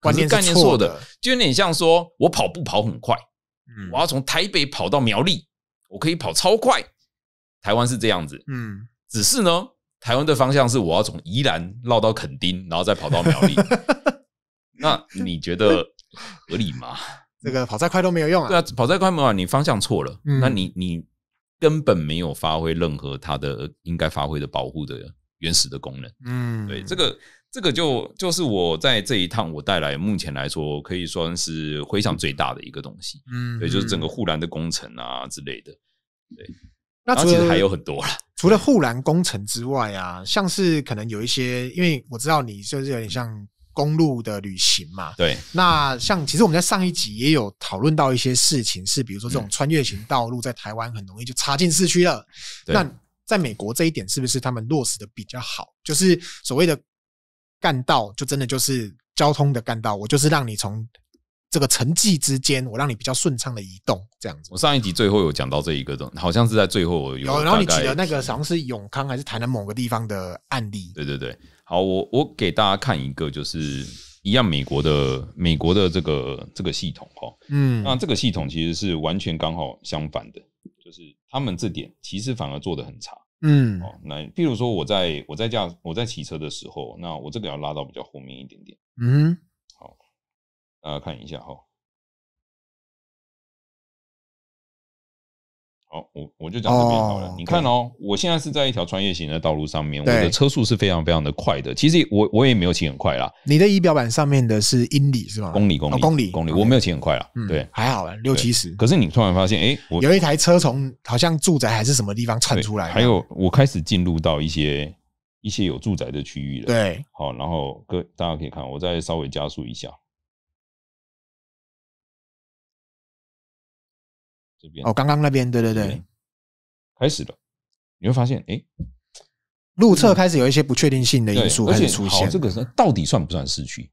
观念概念错的，就有点像说我跑步跑很快。嗯，我要从台北跑到苗栗，我可以跑超快。台湾是这样子，嗯，只是呢，台湾的方向是我要从宜兰绕到垦丁，然后再跑到苗栗。那你觉得合理吗？这个跑再快都没有用啊。对啊，跑再快没有，你方向错了，那你你根本没有发挥任何它的应该发挥的保护的原始的功能。嗯，对，这个。这个就就是我在这一趟我带来目前来说可以算是回常最大的一个东西，嗯，也就是整个护栏的工程啊之类的。对，那其实还有很多了。除了护栏工程之外啊，像是可能有一些，因为我知道你就是有点像公路的旅行嘛。对。那像其实我们在上一集也有讨论到一些事情，是比如说这种穿越型道路在台湾很容易就插进市区了。那在美国这一点是不是他们落实的比较好？就是所谓的。干道就真的就是交通的干道，我就是让你从这个城际之间，我让你比较顺畅的移动，这样子。我上一集最后有讲到这一个的，好像是在最后我有。有，然后你举的那个好像是永康还是台南某个地方的案例。对对对，好，我我给大家看一个，就是一样美国的美国的这个这个系统哈，嗯，那这个系统其实是完全刚好相反的，就是他们这点其实反而做的很差。嗯，那比如说我在我在驾我在骑车的时候，那我这个要拉到比较后面一点点。嗯，好，大家看一下哈。我我就讲这边好了，你看哦，我现在是在一条穿越型的道路上面，我的车速是非常非常的快的。其实我我也没有骑很快啦。你的仪表板上面的是英里是吧？公里公里公里公里，我没有骑很快嗯、对，还好啦，六七十。可是你突然发现，哎，有一台车从好像住宅还是什么地方窜出来。还有，我开始进入到一些一些有住宅的区域了。对，好，然后各大家可以看，我再稍微加速一下。哦，刚刚那边对对对，开始了，你会发现哎，路侧开始有一些不确定性的因素开始出现。这个是到底算不算市区？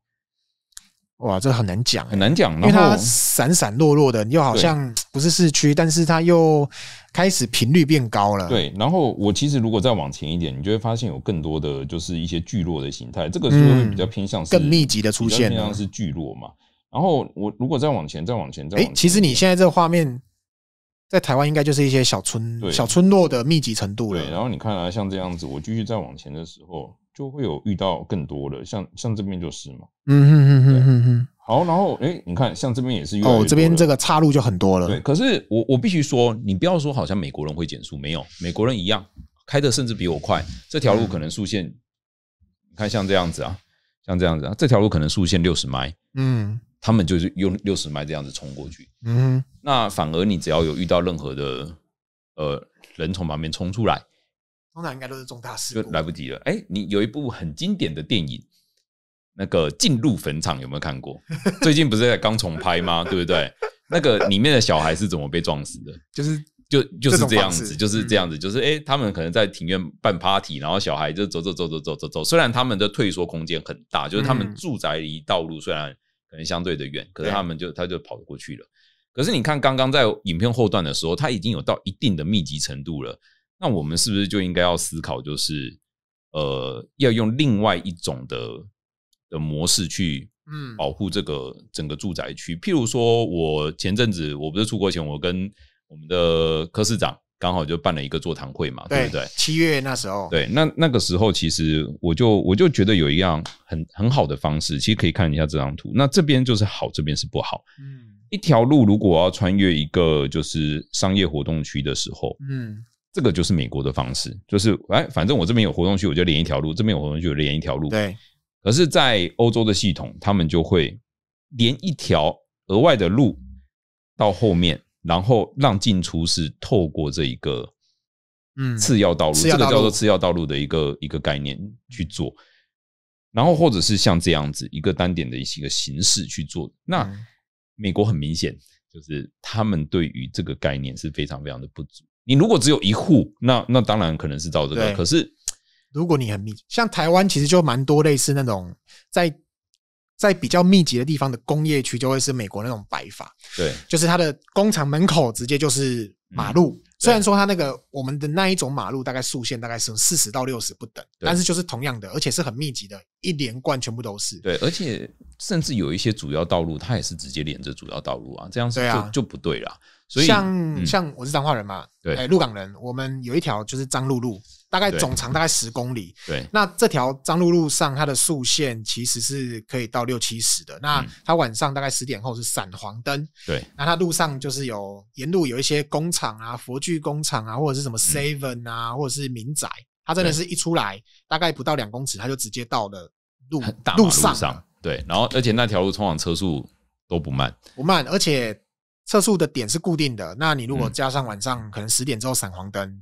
哇，这很难讲，很难讲，因为它闪闪落落的，又好像不是市区，但是它又开始频率变高了。对，然后我其实如果再往前一点，你就会发现有更多的就是一些聚落的形态，这个是会比较偏向更密集的出现，是聚落嘛。然后我如果再往前，再往前，再哎，其实你现在这个画面。在台湾应该就是一些小村、小村落的密集程度了。对，然后你看啊，像这样子，我继续再往前的时候，就会有遇到更多的，像像这边就是嘛。嗯哼哼哼哼哼。好，然后哎，你看像这边也是哦，这边这个岔路就很多了。对，可是我我必须说，你不要说好像美国人会减速，没有，美国人一样开的甚至比我快。这条路可能速限，看像这样子啊，像这样子啊，这条路可能速限六十迈。嗯。他们就是用六十迈这样子冲过去，嗯，那反而你只要有遇到任何的呃人从旁边冲出来，通常应该都是重大事故，来不及了。哎，你有一部很经典的电影，那个《进入坟场》，有没有看过？最近不是在刚重拍吗？对不对？那个里面的小孩是怎么被撞死的？就是就就是这样子，就是这样子，就是哎，他们可能在庭院办 party，然后小孩就走走走走走走走，虽然他们的退缩空间很大，就是他们住宅离道路虽然。可能相对的远，可是他们就他就跑过去了。可是你看，刚刚在影片后段的时候，它已经有到一定的密集程度了。那我们是不是就应该要思考，就是呃，要用另外一种的的模式去嗯保护这个整个住宅区？譬如说，我前阵子我不是出国前，我跟我们的柯市长。刚好就办了一个座谈会嘛，对不对？七月那时候，对，那那个时候其实我就我就觉得有一样很很好的方式，其实可以看一下这张图。那这边就是好，这边是不好。嗯，一条路如果要穿越一个就是商业活动区的时候，嗯，这个就是美国的方式，就是哎，反正我这边有活动区，我就连一条路；这边有活动区，我就连一条路。对。可是在欧洲的系统，他们就会连一条额外的路到后面。然后让进出是透过这一个嗯次要道路，这个叫做次要道路的一个一个概念去做。然后或者是像这样子一个单点的一个形式去做。那美国很明显就是他们对于这个概念是非常非常的不足。你如果只有一户，那那当然可能是照这个。可是如果你很密，像台湾其实就蛮多类似那种在。在比较密集的地方的工业区，就会是美国那种白法，对，就是它的工厂门口直接就是马路。虽然说它那个我们的那一种马路大概竖线大概是四十到六十不等，但是就是同样的，而且是很密集的，一连贯全部都是。对，而且甚至有一些主要道路，它也是直接连着主要道路啊，这样就就不对了。所以像像我是彰化人嘛，哎，鹿港人，我们有一条就是彰鹿路，大概总长大概十公里。对，那这条彰鹿路上它的速线其实是可以到六七十的。那它晚上大概十点后是闪黄灯。对，那它路上就是有沿路有一些工厂啊，佛具工厂啊，或者是什么 seven 啊，或者是民宅，它真的是一出来大概不到两公尺，它就直接到了路路上。对，然后而且那条路通往车速都不慢，不慢，而且。测速的点是固定的，那你如果加上晚上可能十点之后闪黄灯，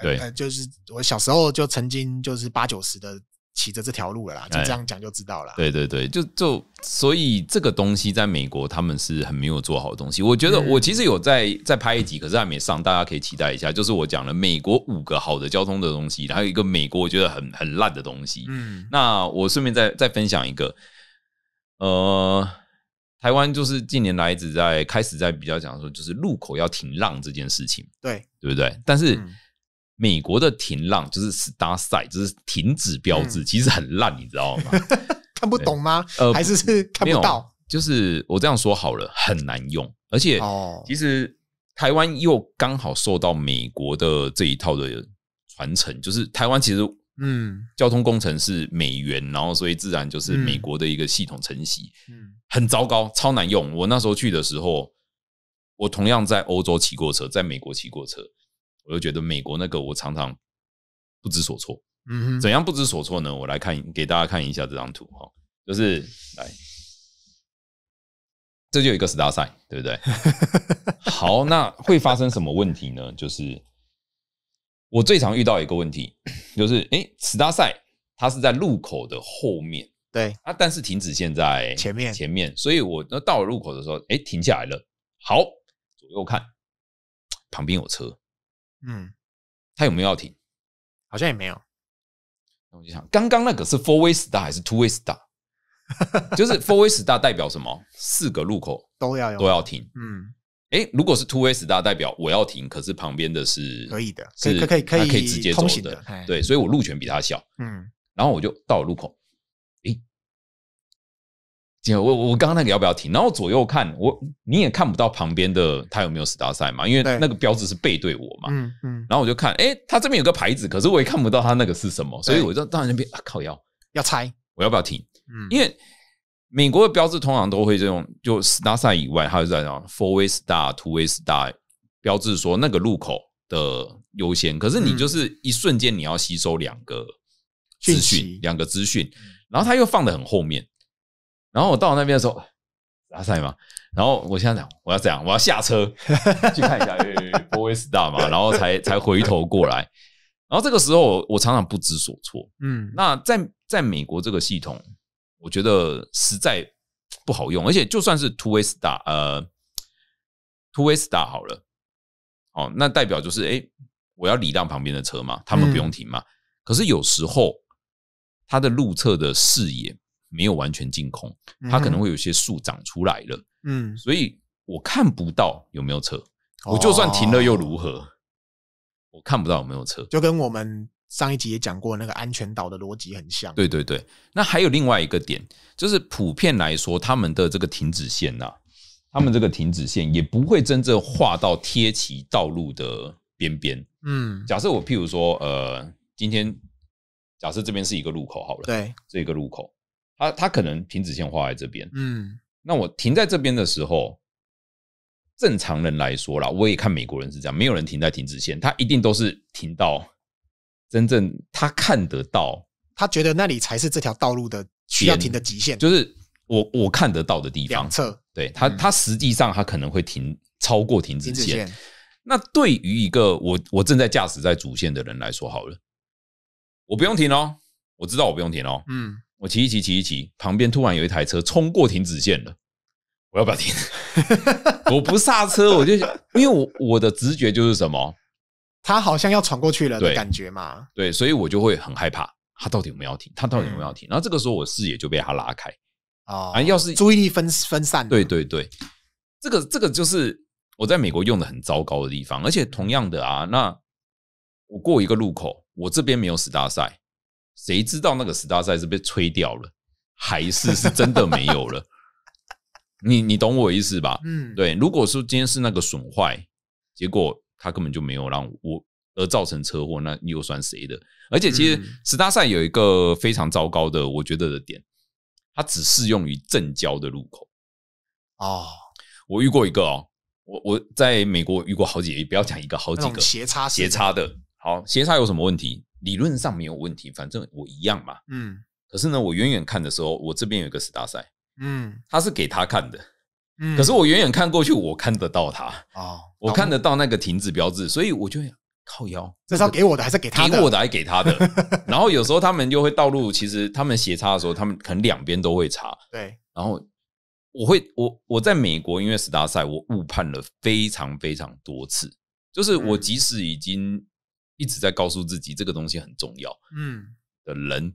对，就是我小时候就曾经就是八九十的骑着这条路了啦，就这样讲就知道了。对对对，就就所以这个东西在美国他们是很没有做好的东西。我觉得我其实有在在拍一集，可是还没上，大家可以期待一下。就是我讲了美国五个好的交通的东西，还有一个美国觉得很很烂的东西。嗯，那我顺便再再分享一个，呃。台湾就是近年来一直在开始在比较讲说，就是路口要停让这件事情，对对不对？但是美国的停让就是 s t a r sign，就是停止标志，其实很烂，你知道吗？看不懂吗？还是是看不到？就是我这样说好了，很难用，而且其实台湾又刚好受到美国的这一套的传承，就是台湾其实。嗯，交通工程是美元，然后所以自然就是美国的一个系统承袭，嗯，很糟糕，超难用。我那时候去的时候，我同样在欧洲骑过车，在美国骑过车，我就觉得美国那个我常常不知所措。嗯哼，怎样不知所措呢？我来看给大家看一下这张图哈，就是来，这就一个死大赛，对不对？好，那会发生什么问题呢？就是。我最常遇到一个问题，就是哎，四大赛它是在路口的后面，对，啊，但是停止线在前面，前面，所以我那到了路口的时候，哎，停下来了，好，左右看，旁边有车，嗯，他有没有要停？好像也没有，我就想，刚刚那个是 four way star 还是 two way star？就是 four way star 代表什么？四个路口都要都要停，嗯。哎，如果是 two S 大代表，我要停，可是旁边的是可以的，是可可以可以直接通行的，对，所以我路权比他小，嗯，然后我就到了路口，哎，我我我刚刚那个要不要停？然后左右看，我你也看不到旁边的他有没有死大赛嘛，因为那个标志是背对我嘛，嗯嗯，然后我就看，哎，他这边有个牌子，可是我也看不到他那个是什么，所以我就到那边，靠要要猜，我要不要停？嗯，因为。美国的标志通常都会这种，就 star 以外，它就在讲 four way star two way star 标志，说那个路口的优先。可是你就是一瞬间，你要吸收两个资讯，两个资讯，然后它又放的很后面。然后我到那边的时候，star 嘛，然后我现在讲我要这样，我要下车 去看一下 four way star 嘛，然后才才回头过来。然后这个时候我常常不知所措。嗯，那在在美国这个系统。我觉得实在不好用，而且就算是 two way star，呃，two way star 好了，哦，那代表就是，哎，我要礼让旁边的车嘛，他们不用停嘛。可是有时候，它的路侧的视野没有完全净空，它可能会有些树长出来了，嗯，所以我看不到有没有车，我就算停了又如何？我看不到有没有车，就跟我们。上一集也讲过那个安全岛的逻辑很像，对对对。那还有另外一个点，就是普遍来说，他们的这个停止线呐，他们这个停止线也不会真正画到贴齐道路的边边。嗯，假设我譬如说，呃，今天假设这边是一个路口好了，对，这个路口，它它可能停止线画在这边，嗯，那我停在这边的时候，正常人来说啦，我也看美国人是这样，没有人停在停止线，他一定都是停到。真正他看得到，他觉得那里才是这条道路的需要停的极限，就是我我看得到的地方。两侧，对他，他实际上他可能会停超过停止线。那对于一个我我正在驾驶在主线的人来说，好了，我不用停哦，我知道我不用停哦，嗯，我骑一骑，骑一骑，旁边突然有一台车冲过停止线了，我要不要停？我不刹车，我就因为，我我的直觉就是什么？他好像要闯过去了的感觉嘛？对，所以我就会很害怕，他到底有没有停？他到底有没有停？然后这个时候，我视野就被他拉开啊！要是注意力分分散，对对对，这个这个就是我在美国用的很糟糕的地方。而且同样的啊，那我过一个路口，我这边没有死大赛，谁知道那个死大赛是被吹掉了，还是是真的没有了？你你懂我意思吧？嗯，对。如果说今天是那个损坏，结果。他根本就没有让我，而造成车祸，那又算谁的？而且，其实十字叉赛有一个非常糟糕的，我觉得的点，它只适用于正交的路口。哦，我遇过一个哦，我我在美国遇过好几个，不要讲一个，好几个斜插斜插的。好，斜插有什么问题？理论上没有问题，反正我一样嘛。嗯。可是呢，我远远看的时候，我这边有一个十字叉赛，嗯，他是给他看的。可是我远远看过去，我看得到他啊，我看得到那个停止标志，所以我就靠腰。这是要给我的还是给他的？给我的还给他的。然后有时候他们就会道路，其实他们斜插的时候，他们可能两边都会插。对。然后我会，我我在美国，因为十大赛，我误判了非常非常多次。就是我即使已经一直在告诉自己，这个东西很重要。嗯。的人。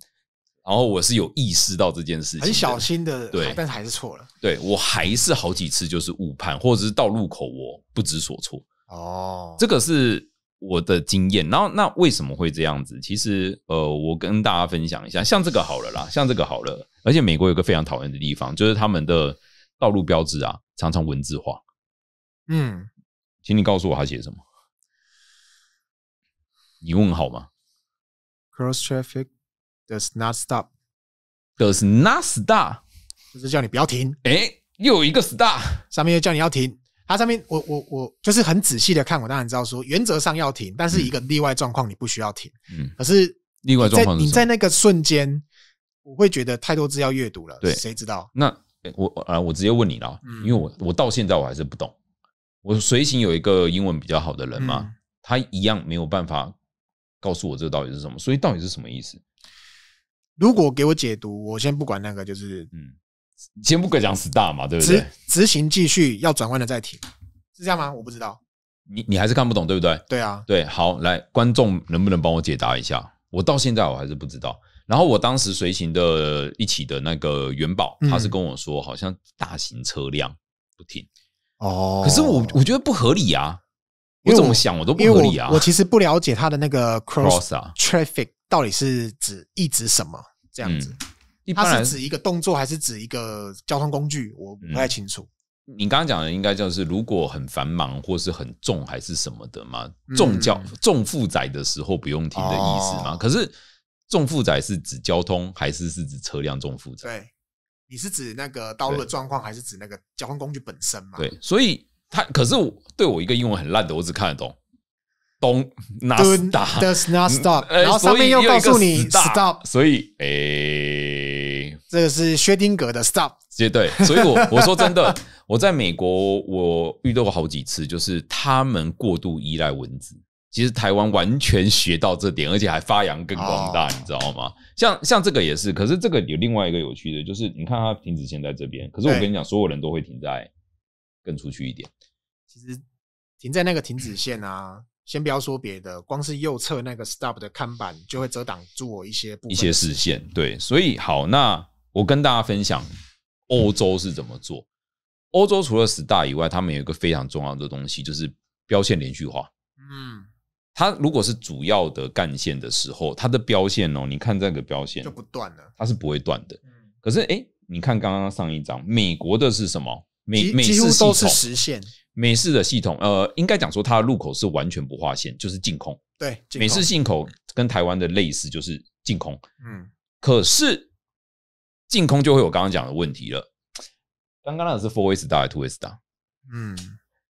然后我是有意识到这件事情，很小心的，对，但是还是错了。对我还是好几次就是误判，或者是到路口我不知所措。哦，这个是我的经验。然后那为什么会这样子？其实呃，我跟大家分享一下，像这个好了啦，像这个好了。而且美国有个非常讨厌的地方，就是他们的道路标志啊常常文字化。嗯，请你告诉我他写什么？你问好吗？Cross traffic。Does not stop. Does not stop. 就是叫你不要停。哎，又有一个 stop，上面又叫你要停。它上面，我我我，就是很仔细的看，我当然知道说，原则上要停，但是一个例外状况，你不需要停。嗯，可是例外状况，你在那个瞬间，我会觉得太多字要阅读了。对，谁知道？那我啊，我直接问你了，因为我我到现在我还是不懂。我随行有一个英文比较好的人嘛，他一样没有办法告诉我这个到底是什么，所以到底是什么意思？如果给我解读，我先不管那个，就是嗯，先不讲 star 嘛，对不对？执行继续，要转弯的再停，是这样吗？我不知道，你你还是看不懂，对不对？对啊，对，好，来，观众能不能帮我解答一下？我到现在我还是不知道。然后我当时随行的一起的那个元宝，他是跟我说，好像大型车辆不停哦，可是我我觉得不合理啊，我怎么想我都不合理啊。我其实不了解他的那个 cross traffic。到底是指一指什么这样子？它是指一个动作，还是指一个交通工具？我不太清楚。你刚刚讲的应该就是，如果很繁忙或是很重，还是什么的嘛？重交重负载的时候不用停的意思嘛？可是重负载是指交通，还是是指车辆重负载？对你是指那个道路的状况，还是指那个交通工具本身嘛？对，所以它可是对我一个英文很烂的，我只看得懂。Does not stop，然后上面又告诉你 stop，所以诶，这个是薛定谔的 stop，接对。所以，我我说真的，我在美国我遇到过好几次，就是他们过度依赖文字。其实台湾完全学到这点，而且还发扬更广大，你知道吗？像像这个也是，可是这个有另外一个有趣的，就是你看它停止线在这边，可是我跟你讲，所有人都会停在更出去一点。其实停在那个停止线啊。先不要说别的，光是右侧那个 stop 的看板就会遮挡住我一些一些视线。对，所以好，那我跟大家分享欧洲是怎么做。欧洲除了 stop 以外，他们有一个非常重要的东西，就是标线连续化。嗯，它如果是主要的干线的时候，它的标线哦，你看这个标线就不断了，它是不会断的。嗯，可是哎，你看刚刚上一张，美国的是什么？美美是都是实线。美式的系统，呃，应该讲说它的入口是完全不划线，就是净空。对，美式进口跟台湾的类似，就是净空。嗯，可是净空就会有刚刚讲的问题了。刚刚那是 four ways t a r two ways star。嗯，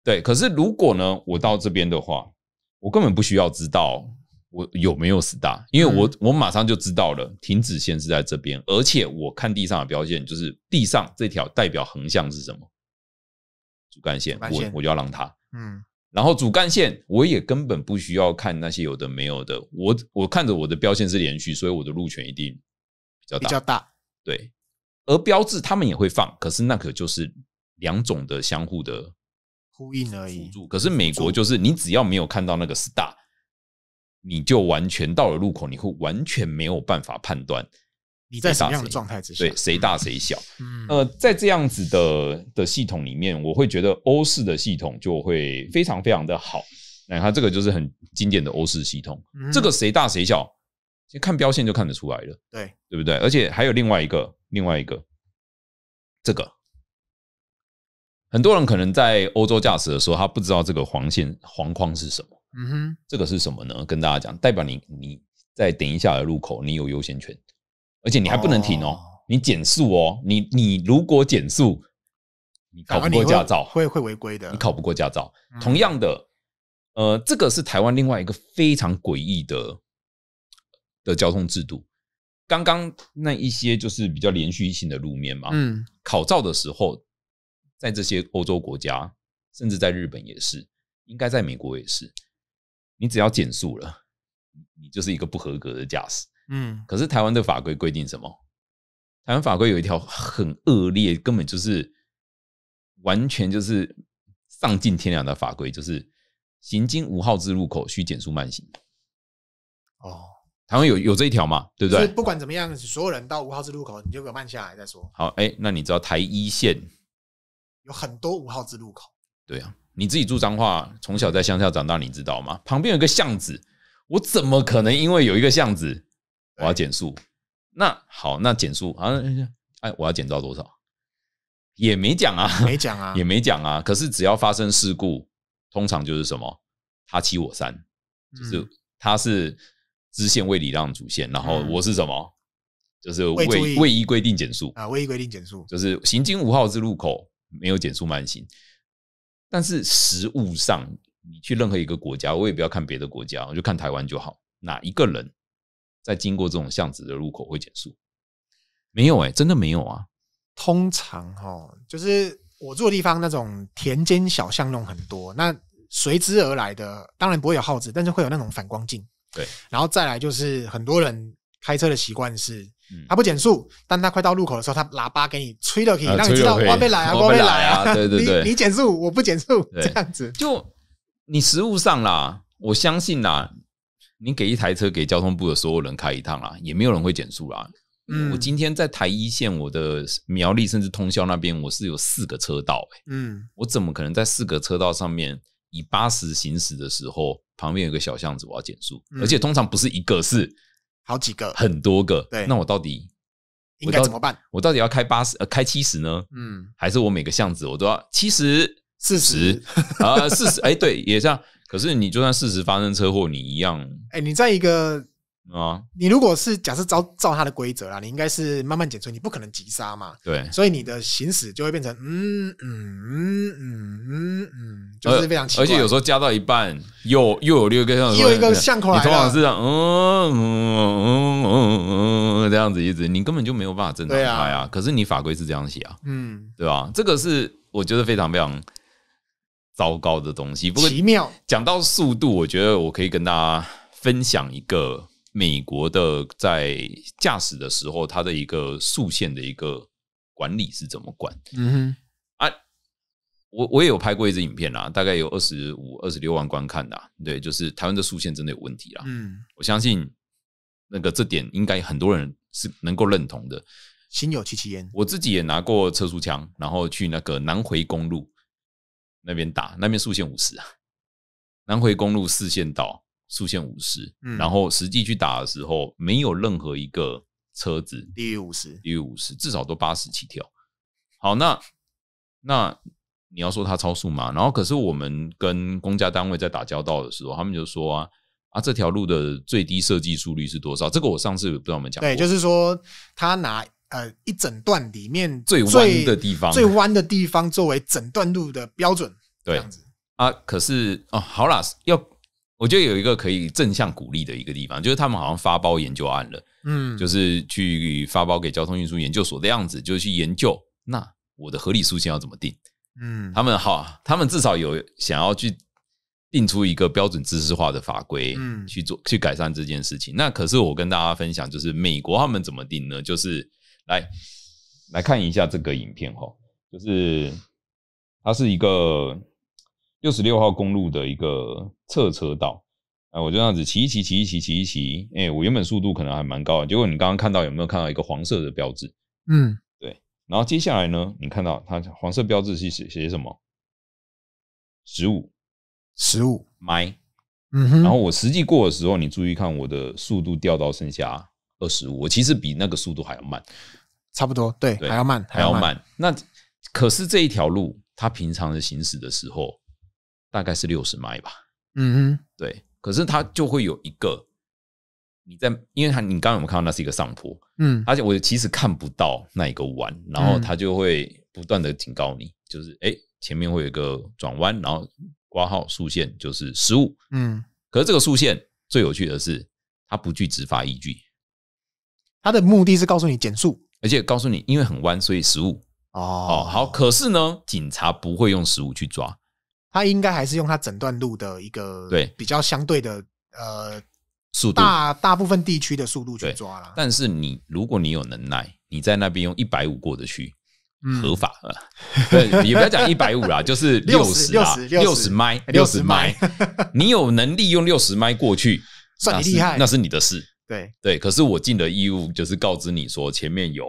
对。可是如果呢，我到这边的话，我根本不需要知道我有没有 star，因为我我马上就知道了，停止线是在这边，而且我看地上的标线，就是地上这条代表横向是什么。主干线，我我就要让它，嗯，然后主干线我也根本不需要看那些有的没有的，我我看着我的标线是连续，所以我的路权一定比较比较大，对。而标志他们也会放，可是那可就是两种的相互的呼应而已，辅助。可是美国就是你只要没有看到那个 star，你就完全到了路口，你会完全没有办法判断。你在什么样的状态之下？对，谁大谁小？呃，在这样子的的系统里面，我会觉得欧式的系统就会非常非常的好。那它这个就是很经典的欧式系统。这个谁大谁小，先看标线就看得出来了，对对不对？而且还有另外一个，另外一个，这个很多人可能在欧洲驾驶的时候，他不知道这个黄线黄框是什么。嗯哼，这个是什么呢？跟大家讲，代表你你在等一下的路口，你有优先权。而且你还不能停哦，你减速哦，你你如果减速，你考不过驾照会会违规的，你考不过驾照。同样的，呃，这个是台湾另外一个非常诡异的的交通制度。刚刚那一些就是比较连续性的路面嘛，嗯，考照的时候，在这些欧洲国家，甚至在日本也是，应该在美国也是，你只要减速了，你就是一个不合格的驾驶。嗯，可是台湾的法规规定什么？台湾法规有一条很恶劣，根本就是完全就是丧尽天良的法规，就是行经五号之路口需减速慢行。哦，台湾有有这一条嘛？对不对？不管怎么样，所有人到五号之路口，你就要慢下来再说。好，哎，那你知道台一线有很多五号之路口？对啊，你自己住彰化，从小在乡下长大，你知道吗？旁边有个巷子，我怎么可能因为有一个巷子？我要减速，那好，那减速啊！哎，我要减到多少？也没讲啊，没讲啊，也没讲啊。可是只要发生事故，通常就是什么？他七我三，就是他是支线未礼让主线，然后我是什么？就是未未依规定减速啊，未依规定减速，就是行经五号之路口没有减速慢行。但是实物上，你去任何一个国家，我也不要看别的国家，我就看台湾就好。哪一个人？在经过这种巷子的路口会减速？没有哎，真的没有啊。通常哈，就是我住的地方那种田间小巷弄很多，那随之而来的当然不会有耗子，但是会有那种反光镜。对，然后再来就是很多人开车的习惯是他不减速，但他快到路口的时候，他喇叭给你吹了，可以让你知道我被来啊，我被来啊。对对对，你减速，我不减速，这样子就你实物上啦，我相信啦。你给一台车给交通部的所有人开一趟啦，也没有人会减速啦。嗯，我今天在台一线，我的苗栗甚至通宵那边，我是有四个车道哎。嗯，我怎么可能在四个车道上面以八十行驶的时候，旁边有个小巷子我要减速？而且通常不是一个是，好几个，很多个。对，那我到底应该怎么办？我到底要开八十呃开七十呢？嗯，还是我每个巷子我都要七十四十啊四十？哎，对，也这样。可是你就算事实发生车祸，你一样。哎，你在一个啊，你如果是假设照照他的规则啦，你应该是慢慢减速，你不可能急刹嘛。对，所以你的行驶就会变成嗯嗯嗯嗯嗯就是非常。而且有时候加到一半，又又有六个像，又有一个巷口，你通常是嗯嗯嗯嗯嗯嗯这样子一直，你根本就没有办法正常开啊。可是你法规是这样写啊，嗯，对吧？这个是我觉得非常非常。糟糕的东西，不过讲到速度，我觉得我可以跟大家分享一个美国的在驾驶的时候，它的一个速线的一个管理是怎么管。嗯哼，啊，我我也有拍过一支影片啦，大概有二十五二十六万观看的，对，就是台湾的速线真的有问题啦。嗯，我相信那个这点应该很多人是能够认同的。心有戚戚焉，我自己也拿过测速枪，然后去那个南回公路。那边打那边速限五十啊，南回公路四线道速限五十，然后实际去打的时候，没有任何一个车子低于五十，低于五十，至少都八十起跳。好，那那你要说他超速嘛？然后可是我们跟公家单位在打交道的时候，他们就说啊啊，这条路的最低设计速率是多少？这个我上次不知道我们讲对，就是说他拿。呃，一整段里面最弯的地方，最弯的地方作为整段路的标准，对这样子啊。可是哦，好了，要我觉得有一个可以正向鼓励的一个地方，就是他们好像发包研究案了，嗯，就是去发包给交通运输研究所的样子，就去研究。那我的合理书线要怎么定？嗯，他们哈，他们至少有想要去定出一个标准知识化的法规，嗯，去做去改善这件事情。那可是我跟大家分享，就是美国他们怎么定呢？就是来，来看一下这个影片哈，就是它是一个六十六号公路的一个侧车道。哎，我就这样子骑一骑，骑一骑，骑一骑。哎，我原本速度可能还蛮高，的，结果你刚刚看到有没有看到一个黄色的标志？嗯，对。然后接下来呢，你看到它黄色标志是写写什么？十五，十五，My。嗯哼。然后我实际过的时候，你注意看我的速度掉到剩下二十五，我其实比那个速度还要慢。差不多，对，还要慢，还要慢。那可是这一条路，它平常的行驶的时候大概是六十迈吧。嗯嗯，对。可是它就会有一个，你在因为它你刚刚有看到那是一个上坡，嗯，而且我其实看不到那一个弯，然后它就会不断的警告你，就是哎前面会有一个转弯，然后挂号竖线就是失误，嗯。可是这个竖线最有趣的是，它不具执法依据，它的目的是告诉你减速。而且告诉你，因为很弯，所以十五哦，好。可是呢，警察不会用十五去抓，他应该还是用他整段路的一个对比较相对的呃速度，大大部分地区的速度去抓啦。但是你如果你有能耐，你在那边用一百五过得去，合法。对，也不要讲一百五啦，就是六十啦，六十迈，六十迈。你有能力用六十迈过去，算你厉害，那是你的事。对对，可是我尽的义务就是告知你说前面有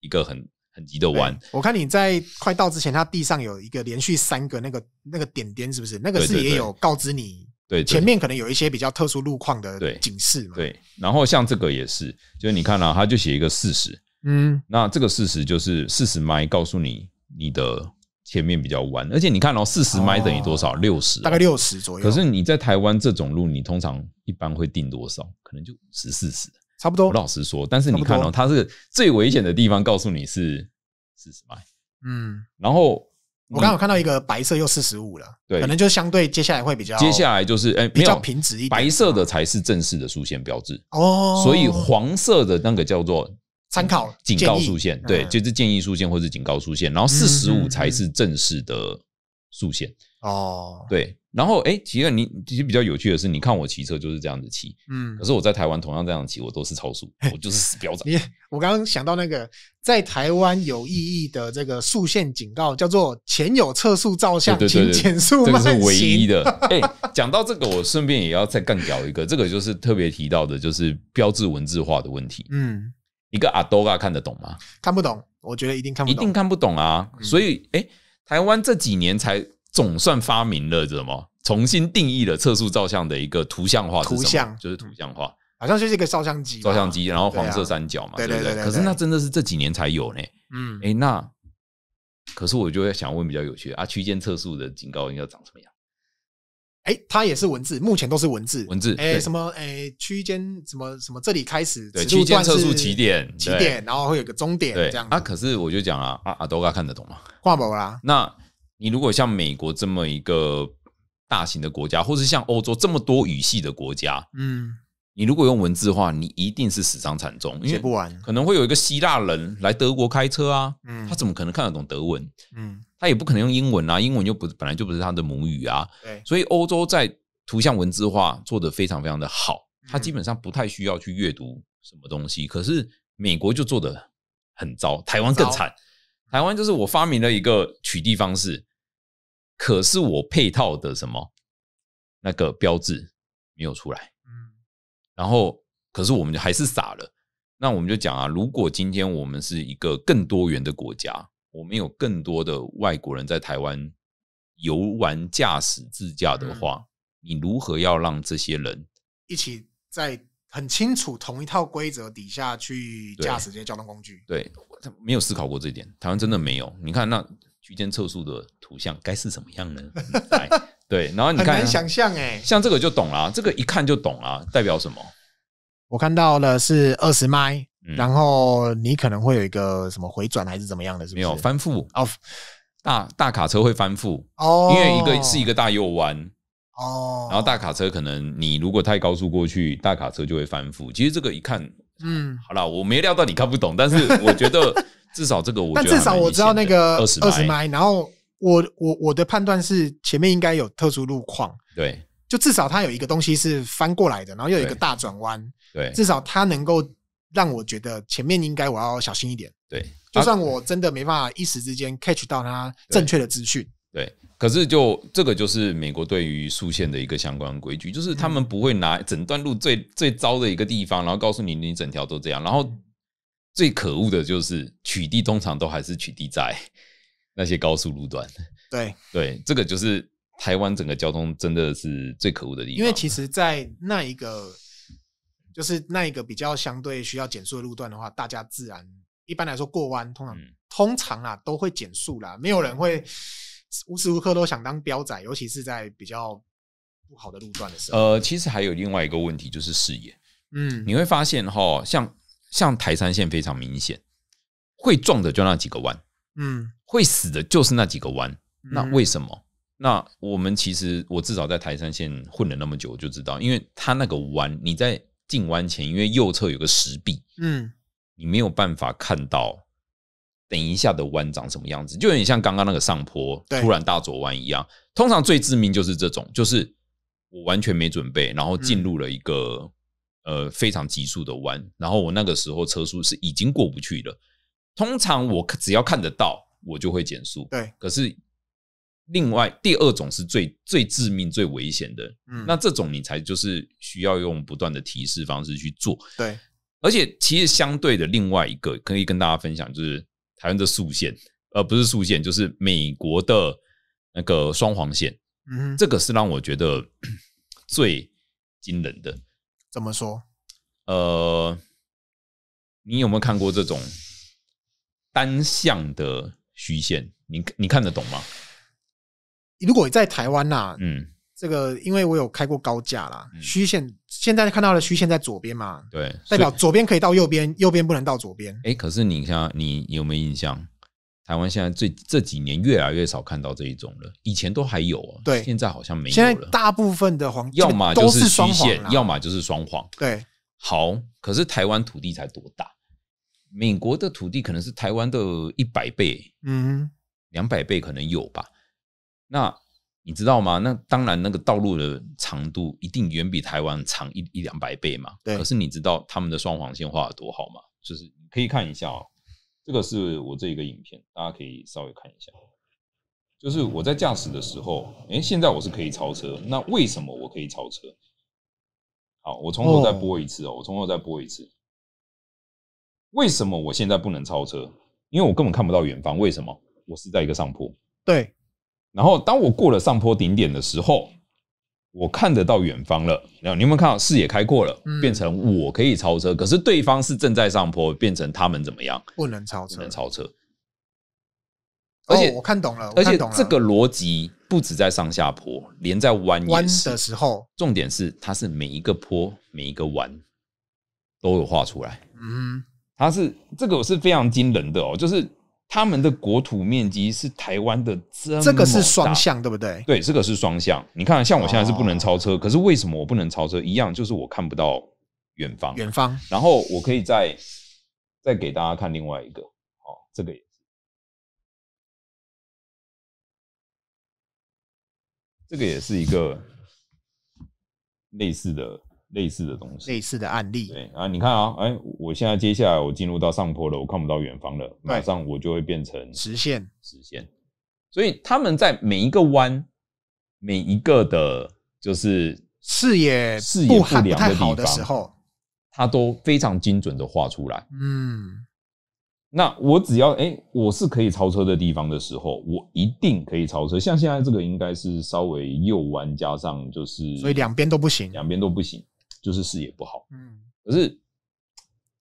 一个很很急的弯。我看你在快到之前，它地上有一个连续三个那个那个点点，是不是？那个是也有告知你，对，前面可能有一些比较特殊路况的警示嘛。对，然后像这个也是，就是你看啊，他就写一个四十，嗯，那这个四十就是四十迈，告诉你你的。前面比较弯，而且你看哦，四十迈等于多少？六十，大概六十左右。可是你在台湾这种路，你通常一般会定多少？可能就十、四十，差不多。我老实说，但是你看哦，它是最危险的地方，告诉你是四十迈。嗯，然后我刚好看到一个白色，又四十五了。对，可能就相对接下来会比较，接下来就是哎，比较平直一点。白色的才是正式的竖线标志哦，所以黄色的那个叫做。参考警告竖线，对，就是建议竖线或者警告竖线，然后四十五才是正式的竖线哦。对，然后哎，其实你其实比较有趣的是，你看我骑车就是这样子骑，嗯，可是我在台湾同样这样骑，我都是超速，我就是死标仔。我刚刚想到那个在台湾有意义的这个竖线警告，叫做前有测速照相，请减速慢行。这是唯一的。哎，讲到这个，我顺便也要再干掉一个，这个就是特别提到的，就是标志文字化的问题。嗯。一个阿多嘎看得懂吗？看不懂，我觉得一定看不懂，一定看不懂啊！所以，哎，台湾这几年才总算发明了什么，重新定义了测速照相的一个图像化，图像就是图像化，好像就是一个照相机，照相机，然后黄色三角嘛，对不对？可是那真的是这几年才有呢。嗯，哎，那可是我就会想问，比较有趣啊，区间测速的警告应该长什么样？哎，它也是文字，目前都是文字。文字，哎，什么，哎，区间什么什么，这里开始，对，区间测速起点，起点，然后会有个终点，对，这样。啊，可是我就讲啊，阿多嘎看得懂吗？挂不啦。那你如果像美国这么一个大型的国家，或是像欧洲这么多语系的国家，嗯，你如果用文字的话，你一定是死伤惨重，写不完，可能会有一个希腊人来德国开车啊，嗯，他怎么可能看得懂德文？嗯。他也不可能用英文啊，英文就不本来就不是他的母语啊，对，所以欧洲在图像文字化做得非常非常的好，他基本上不太需要去阅读什么东西。可是美国就做得很糟，台湾更惨。台湾就是我发明了一个取缔方式，可是我配套的什么那个标志没有出来，嗯，然后可是我们还是傻了。那我们就讲啊，如果今天我们是一个更多元的国家。我们有更多的外国人在台湾游玩、驾驶、自驾的话，你如何要让这些人一起在很清楚同一套规则底下去驾驶这些交通工具？对，没有思考过这一点，台湾真的没有。你看那区间测速的图像该是什么样呢？对，然后你看，想象哎，像这个就懂了，这个一看就懂了，代表什么？我看到了是二十迈。然后你可能会有一个什么回转还是怎么样的，是没有翻覆哦，大大卡车会翻覆哦，因为一个是一个大右弯哦，然后大卡车可能你如果太高速过去，大卡车就会翻覆。其实这个一看，嗯，好了，我没料到你看不懂，但是我觉得 至少这个我，但至少我知道那个二十迈，然后我我我的判断是前面应该有特殊路况，对，就至少它有一个东西是翻过来的，然后又有一个大转弯，对，至少它能够。让我觉得前面应该我要小心一点。对，就算我真的没办法一时之间 catch 到它正确的资讯。对，可是就这个就是美国对于路线的一个相关规矩，就是他们不会拿整段路最最糟的一个地方，然后告诉你你整条都这样。然后最可恶的就是取缔通常都还是取缔在那些高速路段。对 对，这个就是台湾整个交通真的是最可恶的地方，因为其实，在那一个。就是那一个比较相对需要减速的路段的话，大家自然一般来说过弯通常通常啊都会减速啦，没有人会无时无刻都想当标仔，尤其是在比较不好的路段的时候。呃，其实还有另外一个问题就是视野，嗯，你会发现哈，像像台山线非常明显，会撞的就那几个弯，嗯，会死的就是那几个弯，那为什么？那我们其实我至少在台山线混了那么久我就知道，因为它那个弯你在。进弯前，因为右侧有个石壁，嗯，你没有办法看到。等一下的弯长什么样子，就有点像刚刚那个上坡突然大左弯一样。通常最致命就是这种，就是我完全没准备，然后进入了一个呃非常急速的弯，然后我那个时候车速是已经过不去了。通常我只要看得到，我就会减速。对，可是。另外，第二种是最最致命、最危险的。嗯，那这种你才就是需要用不断的提示方式去做。对，而且其实相对的另外一个可以跟大家分享，就是台湾的竖线，而不是竖线，就是美国的那个双黄线。嗯，这个是让我觉得 最惊人的。怎么说？呃，你有没有看过这种单向的虚线？你你看得懂吗？如果在台湾呐，嗯，这个因为我有开过高架啦，虚线现在看到的虚线在左边嘛，对，代表左边可以到右边，右边不能到左边。哎，可是你看你有没有印象？台湾现在最这几年越来越少看到这一种了，以前都还有啊，对，现在好像没有了。现在大部分的黄要么就是虚线，要么就是双黄。对，好，可是台湾土地才多大？美国的土地可能是台湾的一百倍，嗯，两百倍可能有吧。那你知道吗？那当然，那个道路的长度一定远比台湾长一一两百倍嘛。对。可是你知道他们的双黄线画的多好吗？就是可以看一下哦，这个是我这一个影片，大家可以稍微看一下。就是我在驾驶的时候，哎，现在我是可以超车。那为什么我可以超车？好，我从头再播一次哦，我从头再播一次。为什么我现在不能超车？因为我根本看不到远方。为什么？我是在一个上坡。对。然后，当我过了上坡顶点的时候，我看得到远方了。然后你有没有看到视野开阔了？变成我可以超车，可是对方是正在上坡，变成他们怎么样？不能超车，不能超车。哦，我看懂了，而且这个逻辑不止在上下坡，连在弯弯的时候，重点是它是每一个坡、每一个弯都有画出来。嗯，它是这个是非常惊人的哦，就是。他们的国土面积是台湾的这这个是双向，对不对？对，这个是双向。你看，像我现在是不能超车，可是为什么我不能超车？一样，就是我看不到远方，远方。然后我可以再再给大家看另外一个，好，这个也是，这个也是一个类似的。类似的东西，类似的案例。对啊，你看啊，哎，我现在接下来我进入到上坡了，我看不到远方了，马上我就会变成直线，直线。所以他们在每一个弯，每一个的，就是视野视野不良的地方的时候，他都非常精准的画出来。嗯，那我只要哎，我是可以超车的地方的时候，我一定可以超车。像现在这个应该是稍微右弯，加上就是，所以两边都不行，两边都不行。就是视野不好，嗯，可是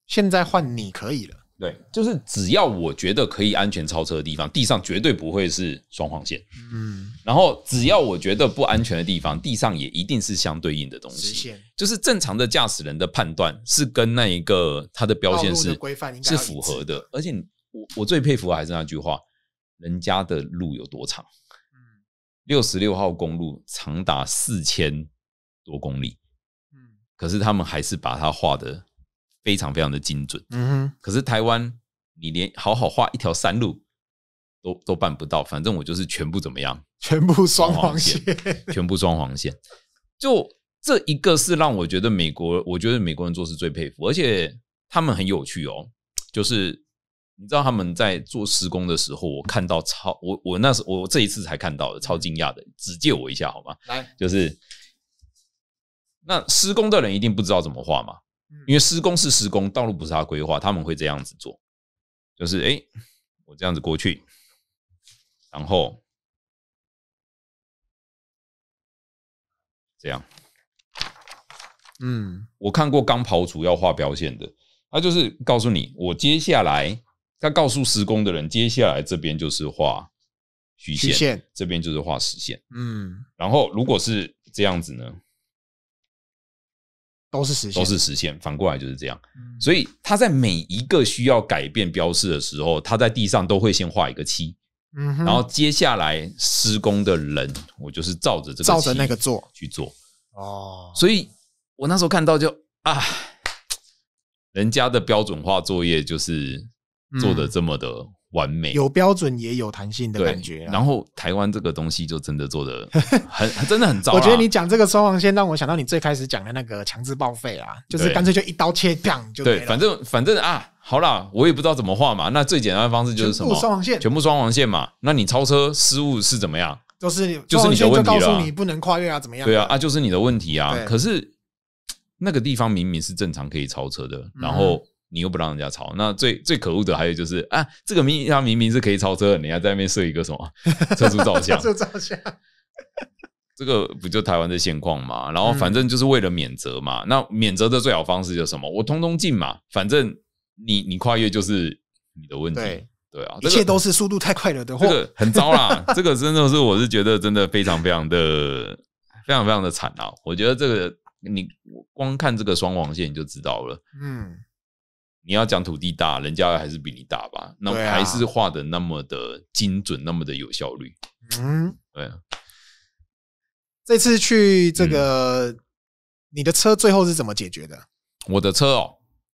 现在换你可以了，对，就是只要我觉得可以安全超车的地方，地上绝对不会是双黄线，嗯，然后只要我觉得不安全的地方，地上也一定是相对应的东西，就是正常的驾驶人的判断是跟那一个他的标线是规范是符合的，而且我我最佩服还是那句话，人家的路有多长，嗯，六十六号公路长达四千多公里。可是他们还是把它画的非常非常的精准。嗯哼。可是台湾，你连好好画一条山路都都办不到。反正我就是全部怎么样，全部双黄线，全部双黄线。就这一个，是让我觉得美国，我觉得美国人做事最佩服。而且他们很有趣哦，就是你知道他们在做施工的时候，我看到超我我那时我这一次才看到的，超惊讶的，指借我一下好吗？来，就是。那施工的人一定不知道怎么画嘛？因为施工是施工，道路不是他规划，他们会这样子做，就是哎，我这样子过去，然后这样，嗯，我看过刚刨除要画标线的，他就是告诉你，我接下来他告诉施工的人，接下来这边就是画虚线，这边就是画实线，嗯，然后如果是这样子呢？都是实线，都是实现。反过来就是这样，所以他在每一个需要改变标示的时候，他在地上都会先画一个七，嗯，然后接下来施工的人，我就是照着这个照着那个做去做。哦，所以我那时候看到就啊，人家的标准化作业就是做的这么的。完美有标准也有弹性的感觉，然后台湾这个东西就真的做的 很，真的很糟。我觉得你讲这个双黄线让我想到你最开始讲的那个强制报废啊，就是干脆就一刀切砰就对。反正反正啊，好啦，我也不知道怎么画嘛。那最简单的方式就是什么？双黄线，全部双黄线嘛。那你超车失误是怎么样？就是就是你的问题了。告诉你不能跨越啊，怎么样？对啊，啊就是你的问题啊。可是 那个地方明明是正常可以超车的，然后。你又不让人家超，那最最可恶的还有就是啊，这个明明明明是可以超车，你还在那边设一个什么测 速照相，测速照相，这个不就台湾的现况嘛？然后反正就是为了免责嘛。那免责的最好方式就是什么？我通通进嘛，反正你你跨越就是你的问题。对对啊，一切都是速度太快了的话，这个很糟啦。这个真的是我是觉得真的非常非常的非常非常的惨啊！我觉得这个你光看这个双黄线你就知道了，嗯。你要讲土地大，人家还是比你大吧？那还是画的那么的精准，那么的有效率。嗯，对。这次去这个，你的车最后是怎么解决的？我的车哦，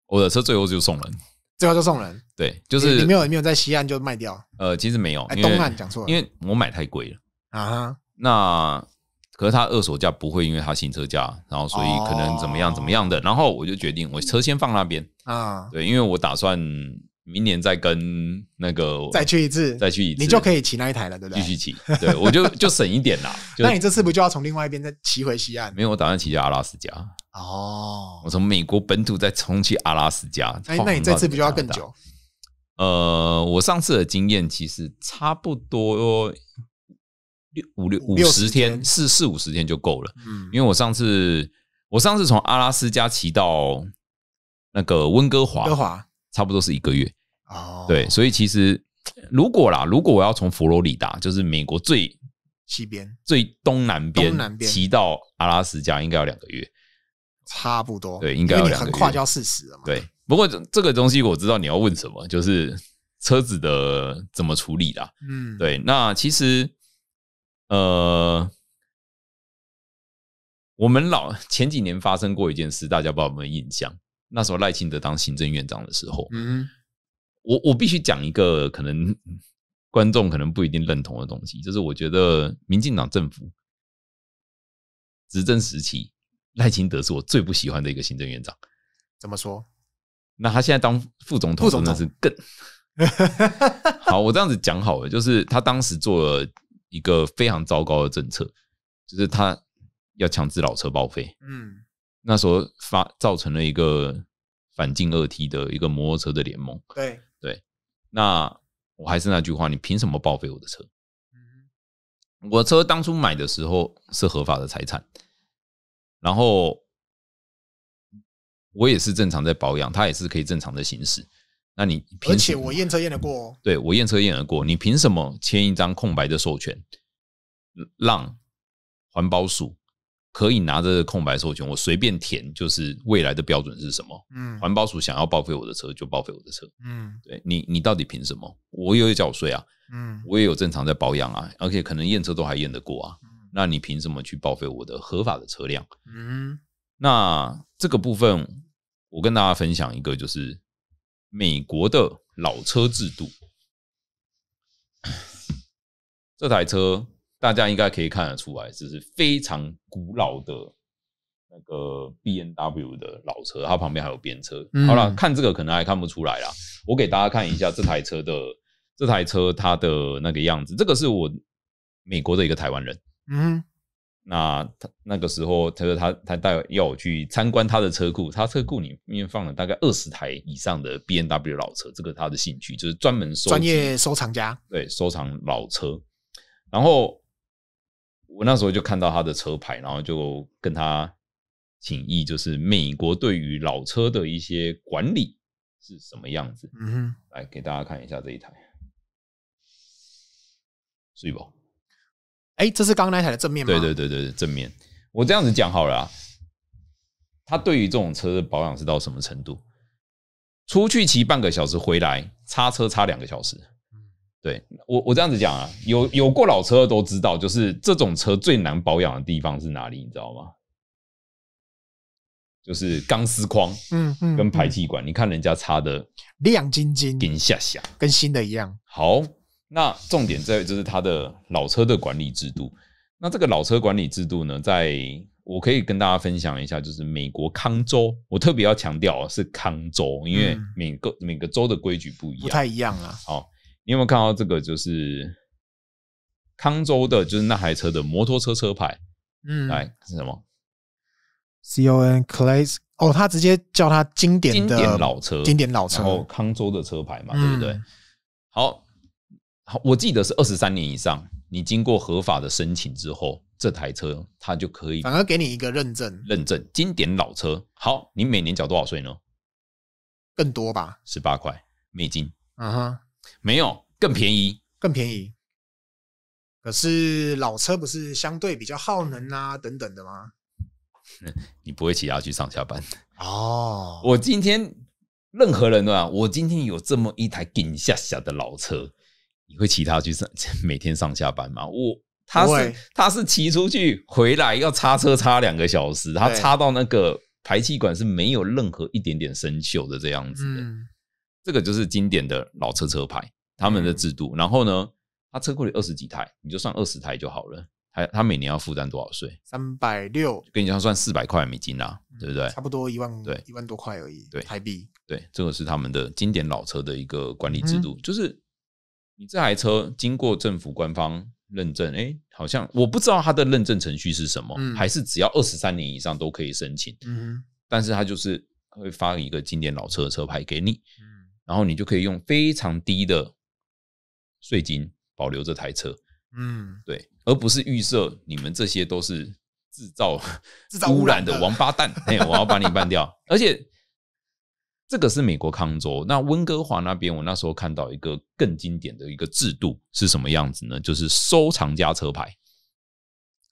我的车最后就送人，最后就送人。对，就是你没有没有在西岸就卖掉？呃，其实没有，东岸讲错了，因为我买太贵了啊。那。可是它二手价不会因为它新车价，然后所以可能怎么样怎么样的，然后我就决定我车先放那边啊，对，因为我打算明年再跟那个 再去一次，再去一次，你就可以骑那一台了，对不对？继续骑，对我就 就省一点啦。那你这次不就要从另外一边再骑回西岸？没有，我打算骑到阿拉斯加哦，我从美国本土再冲去阿拉斯加。那你这次不就要更久？呃，我上次的经验其实差不多。六五六五十天，四四五十天就够了。嗯，因为我上次我上次从阿拉斯加骑到那个温哥华，哥华差不多是一个月哦。对，所以其实如果啦，如果我要从佛罗里达，就是美国最西边、最东南边，东南边骑到阿拉斯加，应该要两个月，差不多。对，应该很跨要四十了嘛。对，不过这个东西我知道你要问什么，就是车子的怎么处理啦。嗯，对，那其实。呃，我们老前几年发生过一件事，大家不知道有没有印象。那时候赖清德当行政院长的时候，嗯，我我必须讲一个可能观众可能不一定认同的东西，就是我觉得民进党政府执政时期，赖清德是我最不喜欢的一个行政院长。怎么说？那他现在当副总统，那是更 好。我这样子讲好了，就是他当时做了。一个非常糟糕的政策，就是他要强制老车报废。嗯，那时候发造成了一个反禁二 T 的一个摩托车的联盟。对对，那我还是那句话，你凭什么报废我的车？嗯，我车当初买的时候是合法的财产，然后我也是正常在保养，它也是可以正常的行驶。那你而且我验车验得过，对我验车验得过，你凭什么签一张空白的授权，让环保署可以拿着空白授权，我随便填就是未来的标准是什么？嗯，环保署想要报废我的车就报废我的车，嗯，对你你到底凭什么？我有缴税啊，嗯，我也有正常在保养啊，而且可能验车都还验得过啊，那你凭什么去报废我的合法的车辆？嗯，那这个部分我跟大家分享一个就是。美国的老车制度，这台车大家应该可以看得出来，这是非常古老的那个 B N W 的老车，它旁边还有边车。好了，看这个可能还看不出来啦，我给大家看一下这台车的这台车它的那个样子。这个是我美国的一个台湾人，嗯。那他那个时候，他说他他带要我去参观他的车库，他车库里面放了大概二十台以上的 B M W 老车，这个他的兴趣就是专门收专业收藏家，对收藏老车。然后我那时候就看到他的车牌，然后就跟他请意，就是美国对于老车的一些管理是什么样子？嗯，哼，来给大家看一下这一台，睡宝。哎，这是刚刚那台的正面吗？对对对对正面。我这样子讲好了，他对于这种车的保养是到什么程度？出去骑半个小时回来，擦车擦两个小时。对我我这样子讲啊，有有过老车都知道，就是这种车最难保养的地方是哪里？你知道吗？就是钢丝框，嗯嗯，跟排气管，你看人家擦的亮晶晶，跟下下跟新的一样，好。那重点在于就是它的老车的管理制度。那这个老车管理制度呢，在我可以跟大家分享一下，就是美国康州，我特别要强调哦，是康州，因为每个每个州的规矩不一样，不太一样啊。好，你有没有看到这个？就是康州的，就是那台车的摩托车车牌，嗯，来是什么？C O N Clay's 哦，他直接叫它经典的、老车、经典老车哦，康州的车牌嘛，对不对？好。我记得是二十三年以上，你经过合法的申请之后，这台车它就可以，反而给你一个认证。认证经典老车好，你每年缴多少税呢？更多吧，十八块美金。啊哈，没有更便宜，更便宜。可是老车不是相对比较耗能啊，等等的吗？你不会骑它去上下班？哦，我今天任何人啊，我今天有这么一台顶下下的老车。你会骑它去上 每天上下班吗？我他是他是骑出去回来要擦车擦两个小时，他擦到那个排气管是没有任何一点点生锈的这样子。的。这个就是经典的老车车牌他们的制度。然后呢，他车库里二十几台，你就算二十台就好了。他他每年要负担多少税？三百六，跟你要算四百块美金啦，对不对？差不多一万对一万多块而已，对台币。对，这个是他们的经典老车的一个管理制度，就是。你这台车经过政府官方认证，哎，好像我不知道它的认证程序是什么，还是只要二十三年以上都可以申请。嗯，但是它就是会发一个经典老车的车牌给你，嗯，然后你就可以用非常低的税金保留这台车，嗯，对，而不是预设你们这些都是制造制造污染的王八蛋，哎，我要把你办掉，而且。这个是美国康州，那温哥华那边，我那时候看到一个更经典的一个制度是什么样子呢？就是收藏家车牌，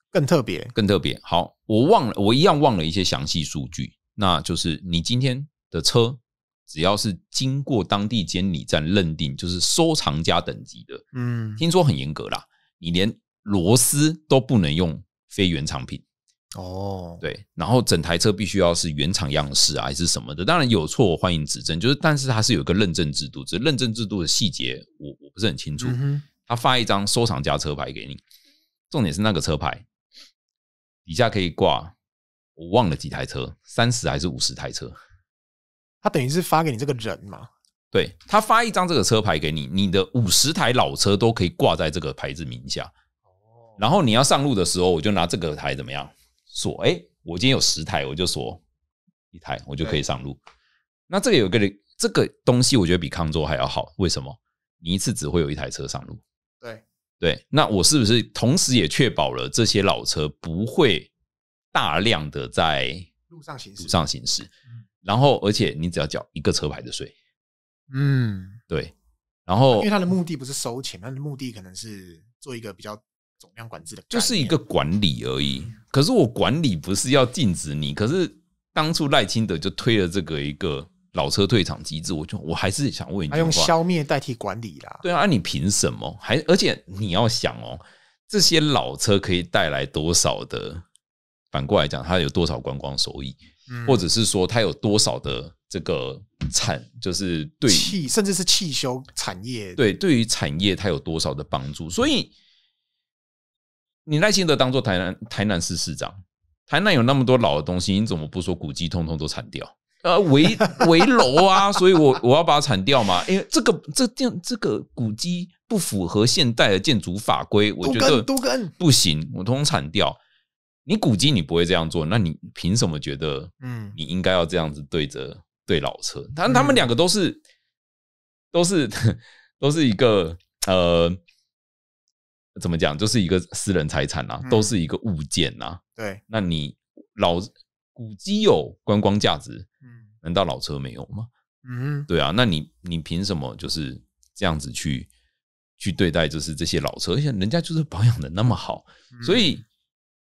更特别，更特别。好，我忘了，我一样忘了一些详细数据。那就是你今天的车，只要是经过当地监理站认定，就是收藏家等级的。嗯，听说很严格啦，你连螺丝都不能用非原厂品。哦，对，然后整台车必须要是原厂样式啊，还是什么的？当然有错欢迎指正。就是，但是它是有一个认证制度，这认证制度的细节我我不是很清楚。他发一张收藏家车牌给你，重点是那个车牌底下可以挂，我忘了几台车，三十还是五十台车？他等于是发给你这个人嘛？对他发一张这个车牌给你，你的五十台老车都可以挂在这个牌子名下。哦，然后你要上路的时候，我就拿这个台怎么样？锁哎，我今天有十台，我就锁一台，我就可以上路。那这里有个这个东西，我觉得比康州还要好。为什么？你一次只会有一台车上路。对对，那我是不是同时也确保了这些老车不会大量的在路上行驶？路上行驶，然后而且你只要缴一个车牌的税。嗯，对。然后因为他的目的不是收钱，他的目的可能是做一个比较。总量管制的，就是一个管理而已。可是我管理不是要禁止你，可是当初赖清德就推了这个一个老车退场机制，我就我还是想问一句用消灭代替管理啦？对啊，你凭什么？还而且你要想哦，这些老车可以带来多少的？反过来讲，它有多少观光收益？嗯，或者是说它有多少的这个产？就是对甚至是汽修产业？对，对于产业它有多少的帮助？所以。你耐心的当做台南台南市市长，台南有那么多老的东西，你怎么不说古迹通通都铲掉？呃，围 围楼啊，所以我我要把它铲掉嘛，因为这个这建这个古迹不符合现代的建筑法规，我觉得都跟不行，我通通铲掉。你古迹你不会这样做，那你凭什么觉得嗯，你应该要这样子对着对老车？但他们两个都是都是 都是一个呃。怎么讲？就是一个私人财产啦，都是一个物件呐。对，那你老古迹有观光价值，嗯，难道老车没有吗？嗯，对啊，那你你凭什么就是这样子去去对待？就是这些老车，而且人家就是保养的那么好，所以。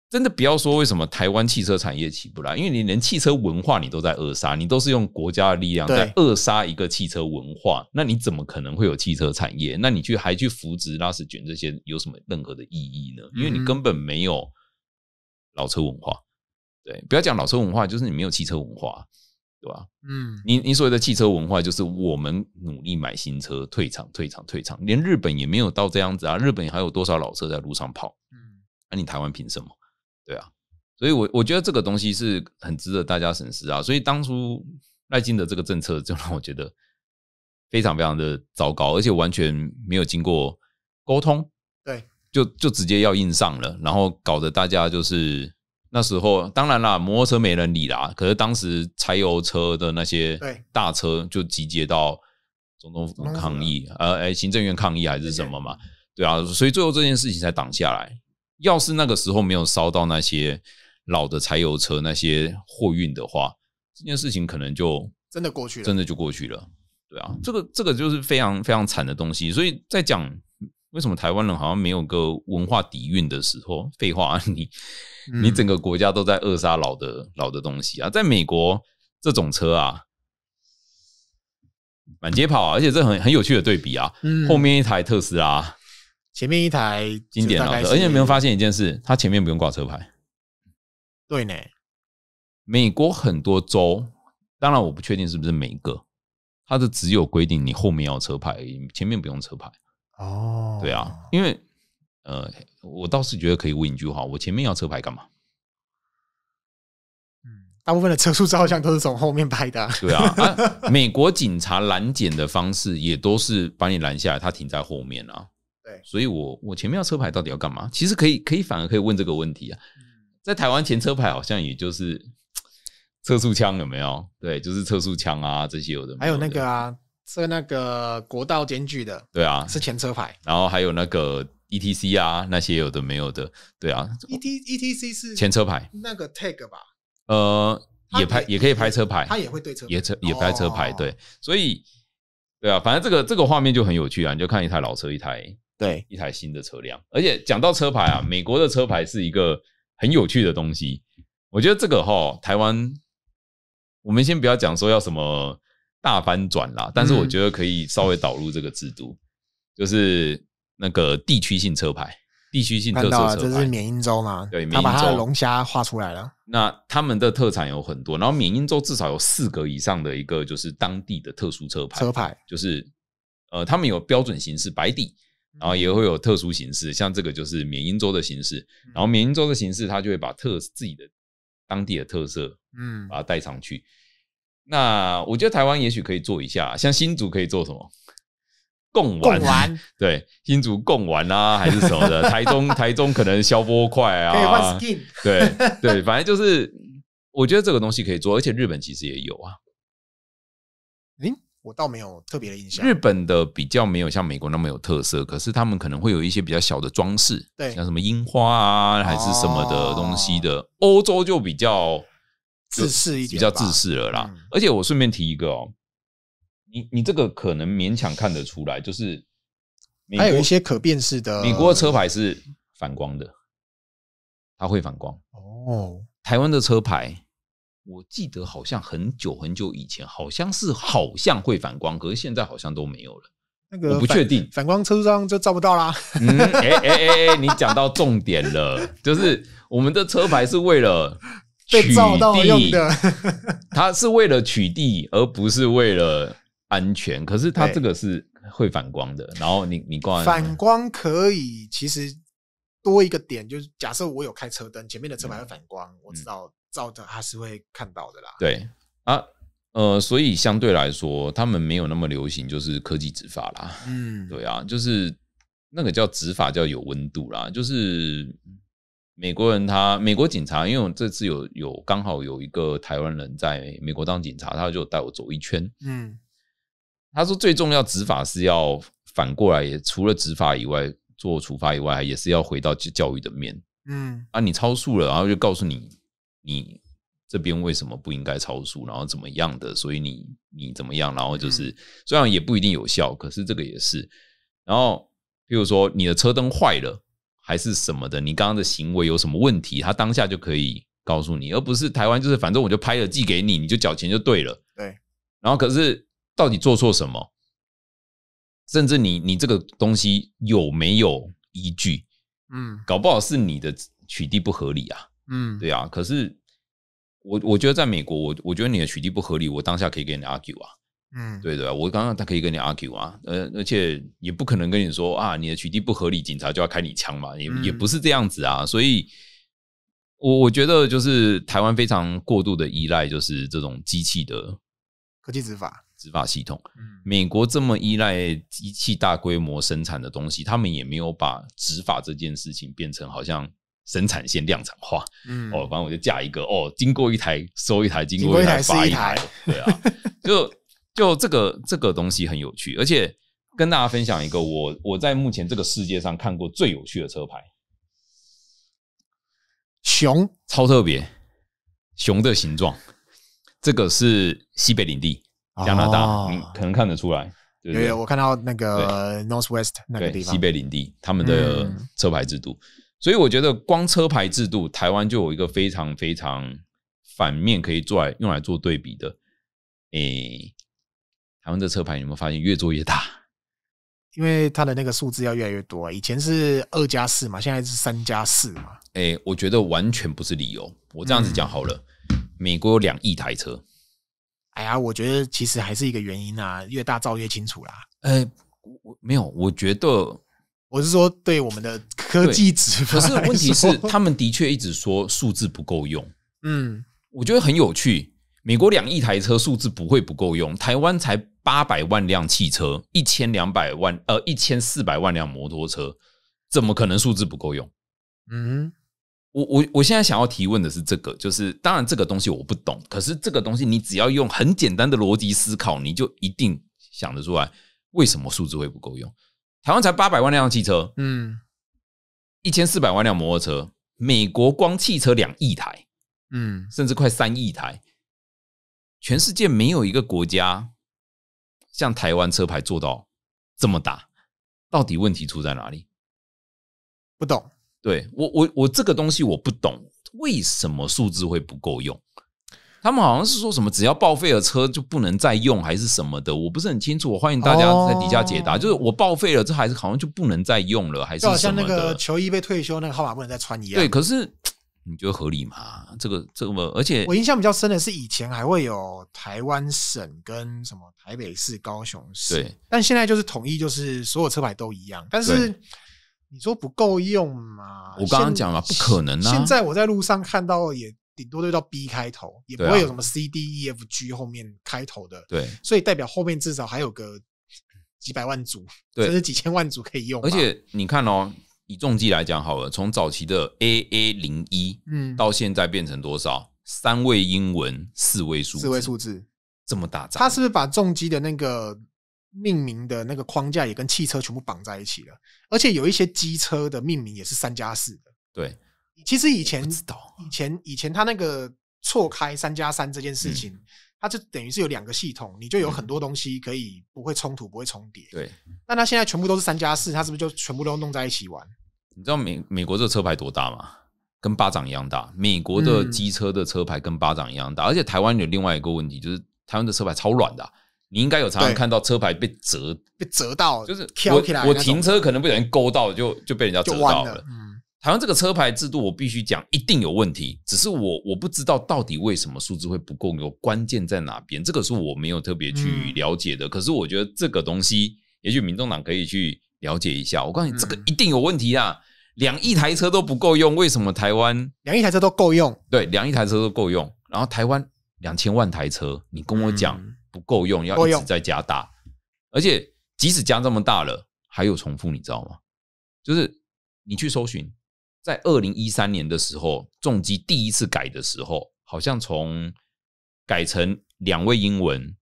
真的不要说为什么台湾汽车产业起不来，因为你连汽车文化你都在扼杀，你都是用国家的力量在扼杀一个汽车文化，那你怎么可能会有汽车产业？那你去还去扶植拉什卷这些有什么任何的意义呢？因为你根本没有老车文化，对，不要讲老车文化，就是你没有汽车文化，对吧？嗯，你你所谓的汽车文化就是我们努力买新车，退场退场退场，连日本也没有到这样子啊，日本还有多少老车在路上跑？嗯，那你台湾凭什么？对啊，所以，我我觉得这个东西是很值得大家审视啊。所以当初赖金的这个政策，就让我觉得非常非常的糟糕，而且完全没有经过沟通，对，就就直接要硬上了，然后搞得大家就是那时候，当然啦，摩托车没人理啦。可是当时柴油车的那些大车就集结到总统府抗议，呃，行政院抗议还是什么嘛？对啊，所以最后这件事情才挡下来。要是那个时候没有烧到那些老的柴油车那些货运的话，这件事情可能就真的过去了，真的就过去了。对啊，这个这个就是非常非常惨的东西。所以在讲为什么台湾人好像没有个文化底蕴的时候，废话，你你整个国家都在扼杀老的老的东西啊。在美国，这种车啊满街跑，而且这很很有趣的对比啊，后面一台特斯拉。前面一台经典老车，而且有没有发现一件事？它前面不用挂车牌。对呢，美国很多州，当然我不确定是不是每一个，它是只有规定你后面要车牌，前面不用车牌。哦，对啊，因为呃，我倒是觉得可以问一句话：我前面要车牌干嘛？嗯，大部分的车速照相都是从后面拍的。对 啊，美国警察拦检的方式也都是把你拦下来，他停在后面啊。所以我我前面要车牌到底要干嘛？其实可以可以反而可以问这个问题啊。在台湾前车牌好像也就是 测速枪有没有？对，就是测速枪啊这些有的，还有那个啊测那个国道间距的，对啊是前车牌，然后还有那个 ETC 啊那些有的没有的，对啊 ETETC 是前车牌那个 tag 吧？呃，也拍也可以拍车牌，它也会对车也车也拍车牌对，所以。对啊，反正这个这个画面就很有趣啊，你就看一台老车，一台对，一台新的车辆，而且讲到车牌啊，美国的车牌是一个很有趣的东西，我觉得这个哈，台湾我们先不要讲说要什么大翻转啦，但是我觉得可以稍微导入这个制度，就是那个地区性车牌。必须性特色车，这是缅因州嘛？对，缅因州龙虾画出来了。那他们的特产有很多，然后缅因州至少有四个以上的一个，就是当地的特殊车牌。车牌就是呃，他们有标准形式白底，然后也会有特殊形式，像这个就是缅因州的形式。然后缅因州的形式，它就会把特自己的当地的特色，嗯，把它带上去。那我觉得台湾也许可以做一下，像新竹可以做什么？贡玩 对新竹贡玩啊，还是什么的？台中台中可能消波块啊，对对，反正就是我觉得这个东西可以做，而且日本其实也有啊。哎，我倒没有特别的印象。日本的比较没有像美国那么有特色，可是他们可能会有一些比较小的装饰，像什么樱花啊，还是什么的东西的。欧洲就比较自视一点，比较自视了啦。而且我顺便提一个哦。你你这个可能勉强看得出来，就是还有一些可辨识的。美国的车牌是反光的，它会反光。哦，台湾的车牌，我记得好像很久很久以前，好像是好像会反光，可是现在好像都没有了。那个我不确定，反光车窗就照不到啦。嗯，哎哎哎哎，你讲到重点了，就是我们的车牌是为了被照到用的，它是为了取缔，而不是为了。安全，可是它这个是会反光的。然后你你挂反光可以，其实多一个点就是，假设我有开车灯，前面的车牌会反光，我知道照的他是会看到的啦。对啊，呃，所以相对来说，他们没有那么流行，就是科技执法啦。嗯，对啊，就是那个叫执法叫有温度啦。就是美国人他美国警察，因为我这次有有刚好有一个台湾人在美国当警察，他就带我走一圈，嗯。他说：“最重要执法是要反过来，也除了执法以外，做处罚以外，也是要回到教教育的面。嗯，啊，你超速了，然后就告诉你你这边为什么不应该超速，然后怎么样的，所以你你怎么样，然后就是虽然也不一定有效，可是这个也是。然后，譬如说你的车灯坏了还是什么的，你刚刚的行为有什么问题，他当下就可以告诉你，而不是台湾就是反正我就拍了寄给你，你就缴钱就对了。对，然后可是。”到底做错什么？甚至你你这个东西有没有依据？嗯，搞不好是你的取缔不合理啊。嗯，对啊。可是我我觉得在美国，我我觉得你的取缔不合理，我当下可以跟你 argue 啊。嗯，对对，我刚刚他可以跟你 argue 啊。呃，而且也不可能跟你说啊，你的取缔不合理，警察就要开你枪嘛？也也不是这样子啊。所以，我我觉得就是台湾非常过度的依赖就是这种机器的科技执法。执法系统，嗯，美国这么依赖机器大规模生产的东西，他们也没有把执法这件事情变成好像生产线量产化。嗯，哦，反正我就架一个，哦，经过一台收一台，经过一台发一台，对啊，就就这个这个东西很有趣。而且跟大家分享一个，我我在目前这个世界上看过最有趣的车牌，熊超特别，熊的形状，这个是西北领地。加拿大，嗯，可能看得出来，对对？我看到那个 Northwest 那个地方，西北领地，他们的车牌制度。所以我觉得光车牌制度，台湾就有一个非常非常反面可以做来用来做对比的。诶，台湾的车牌有没有发现越做越大？因为它的那个数字要越来越多啊，以前是二加四嘛，现在是三加四嘛。诶，我觉得完全不是理由。我这样子讲好了，美国有两亿台车。哎呀，我觉得其实还是一个原因啊，越大造越清楚啦。呃，我没有，我觉得我是说对我们的科技值。可是问题是，他们的确一直说数字不够用。嗯，我觉得很有趣，美国两亿台车数字不会不够用，台湾才八百万辆汽车，一千两百万呃一千四百万辆摩托车，怎么可能数字不够用？嗯。我我我现在想要提问的是这个，就是当然这个东西我不懂，可是这个东西你只要用很简单的逻辑思考，你就一定想得出来，为什么数字会不够用？台湾才八百万辆汽车，嗯，一千四百万辆摩托车，美国光汽车两亿台，嗯，甚至快三亿台，全世界没有一个国家像台湾车牌做到这么大，到底问题出在哪里？不懂。对我我我这个东西我不懂，为什么数字会不够用？他们好像是说什么只要报废了车就不能再用还是什么的，我不是很清楚。我欢迎大家在底下解答。就是我报废了，这还是好像就不能再用了，还是像那个球衣被退休，那个号码不能再穿一样。对，可是你觉得合理吗？这个这么而且我印象比较深的是以前还会有台湾省跟什么台北市高雄市，但现在就是统一，就是所有车牌都一样，但是。你说不够用吗？我刚刚讲了，不可能啊！现在我在路上看到也顶多都到 B 开头，也不会有什么 C、D、E、F、G 后面开头的。对，所以代表后面至少还有个几百万组，甚至几千万组可以用。而且你看哦，以重机来讲好了，从早期的 A A 零一，嗯，到现在变成多少？三位英文，四位数，四位数字这么大它他是不是把重机的那个？命名的那个框架也跟汽车全部绑在一起了，而且有一些机车的命名也是三加四的。对，其实以前以前以前他那个错开三加三这件事情，他就等于是有两个系统，你就有很多东西可以不会冲突，不会重叠。对。那他现在全部都是三加四，他是不是就全部都弄在一起玩？你知道美美国这车牌多大吗？跟巴掌一样大。美国的机车的车牌跟巴掌一样大，而且台湾有另外一个问题，就是台湾的车牌超软的。你应该有常看到车牌被折，被折到，就是我我停车可能不小心勾到，就就被人家折到了。台湾这个车牌制度，我必须讲一定有问题，只是我我不知道到底为什么数字会不够用，关键在哪边？这个是我没有特别去了解的。可是我觉得这个东西，也许民众党可以去了解一下。我告诉你，这个一定有问题啊！两亿台车都不够用，为什么台湾两亿台车都够用？对，两亿台车都够用。然后台湾两千万台车，你跟我讲。不够用，要一直在加大，而且即使加这么大了，还有重复，你知道吗？就是你去搜寻，在二零一三年的时候，重机第一次改的时候，好像从改成两位英文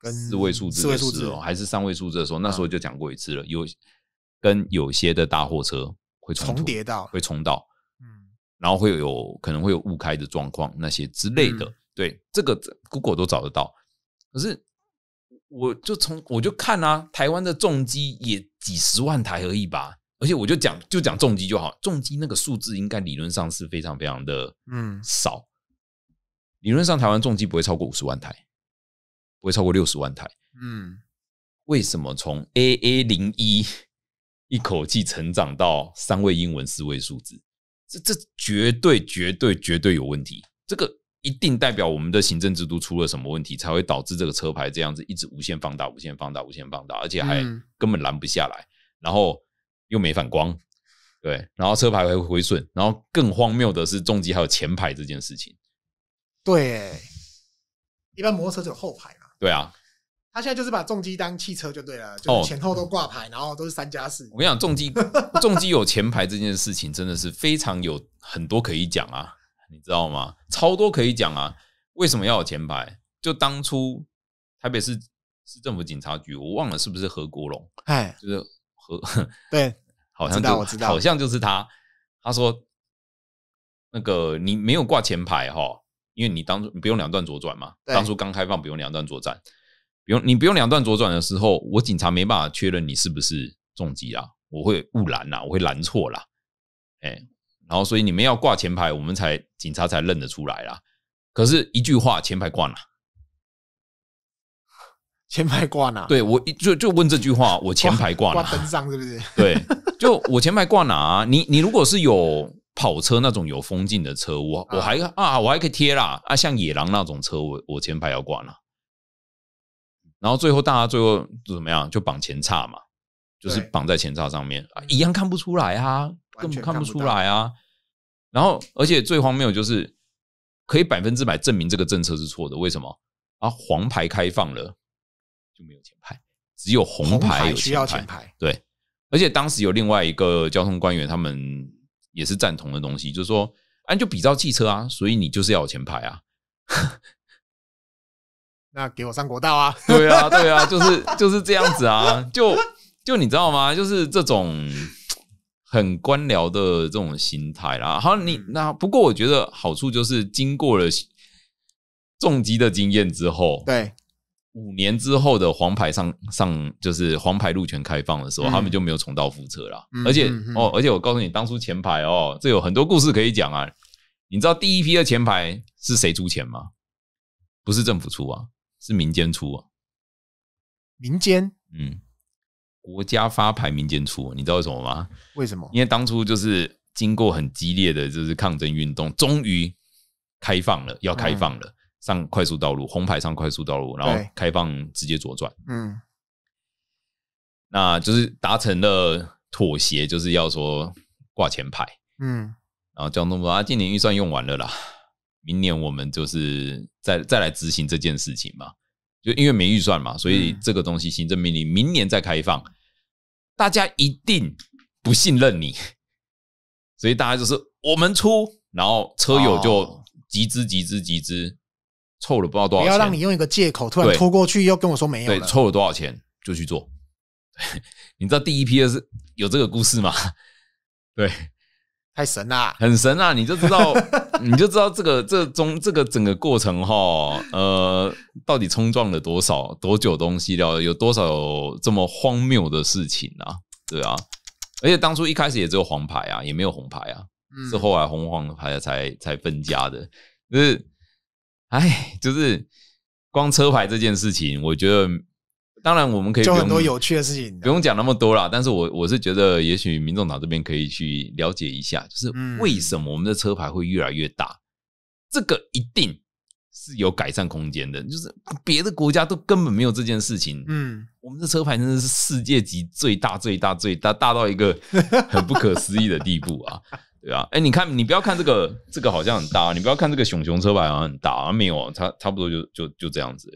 跟四位数字、的时候，还是三位数字的时候，那时候就讲过一次了。有跟有些的大货车会重叠到，会重到，嗯，然后会有可能会有误开的状况，那些之类的。对，这个 Google 都找得到。可是，我就从我就看啊，台湾的重机也几十万台而已吧。而且我就讲就讲重机就好，重机那个数字应该理论上是非常非常的嗯少。理论上台湾重机不会超过五十万台，不会超过六十万台。嗯，为什么从 A A 零一一口气成长到三位英文四位数字？这这绝对绝对绝对有问题。这个。一定代表我们的行政制度出了什么问题，才会导致这个车牌这样子一直无限放大、无限放大、无限放大，而且还根本拦不下来，然后又没反光，对，然后车牌还回损，然后更荒谬的是重机还有前排这件事情。对，一般摩托车只有后排嘛。对啊，他现在就是把重机当汽车就对了，就是前后都挂牌，然后都是三加四。我跟你讲，重机重机有前排这件事情真的是非常有很多可以讲啊。你知道吗？超多可以讲啊！为什么要有前排？就当初台北市市政府警察局，我忘了是不是何国龙？哎，就是何对，好像我知道，好像就是他。他说：“那个你没有挂前排哈，因为你当初不用两段左转嘛。当初刚开放不用两段左转，不用你不用两段左转的时候，我警察没办法确认你是不是重击啊，我会误拦呐，我会拦错啦。哎。然后，所以你们要挂前排，我们才警察才认得出来啦。可是，一句话，前排挂哪？前排挂哪？对我就就问这句话，我前排挂哪？挂灯上是不是？对，就 我前排挂哪？你你如果是有跑车那种有风镜的车，我我还啊，我还可以贴啦啊，像野狼那种车，我我前排要挂哪？然后最后大家最后怎么样？就绑前叉嘛，就是绑在前叉上面，一样看不出来啊。根本看不出来啊！然后，而且最荒谬就是可以百分之百证明这个政策是错的。为什么啊？黄牌开放了就没有前排，只有红牌有前排。对，而且当时有另外一个交通官员，他们也是赞同的东西，就是说，哎，就比照汽车啊，所以你就是要有前排啊。那给我上国道啊！对啊，对啊，就是就是这样子啊！就就你知道吗？就是这种。很官僚的这种心态啦，好，你那不过我觉得好处就是经过了重击的经验之后，对，五年之后的黄牌上上就是黄牌路权开放的时候，他们就没有重蹈覆辙了。而且哦，而且我告诉你，当初前排哦，这有很多故事可以讲啊。你知道第一批的前排是谁出钱吗？不是政府出啊，是民间出啊。民间，嗯。国家发牌，民间出，你知道为什么吗？为什么？因为当初就是经过很激烈的，就是抗争运动，终于开放了，要开放了，上快速道路，红牌上快速道路，然后开放直接左转。嗯，那就是达成了妥协，就是要说挂前排。嗯，然后交通部啊，今年预算用完了啦，明年我们就是再再来执行这件事情嘛。就因为没预算嘛，所以这个东西行政命令明年再开放，大家一定不信任你，所以大家就是我们出，然后车友就集资集资集资，凑了不知道多少钱。不要让你用一个借口突然拖过去，又跟我说没有。对，凑了多少钱就去做。你知道第一批的是有这个故事吗？对。太神了，很神啊！你就知道，你就知道这个这中这个整个过程哈，呃，到底冲撞了多少多久东西了，有多少这么荒谬的事情啊？对啊，而且当初一开始也只有黄牌啊，也没有红牌啊，是后来红黄牌才才分家的。就是，哎，就是光车牌这件事情，我觉得。当然，我们可以做很多有趣的事情，不用讲那么多了。但是，我我是觉得，也许民众党这边可以去了解一下，就是为什么我们的车牌会越来越大？这个一定是有改善空间的。就是别的国家都根本没有这件事情。嗯，我们的车牌真的是世界级最大、最大、最大，大到一个很不可思议的地步啊！对啊，哎，你看，你不要看这个，这个好像很大；你不要看这个熊熊车牌好像很大，没有，差差不多就就就这样子。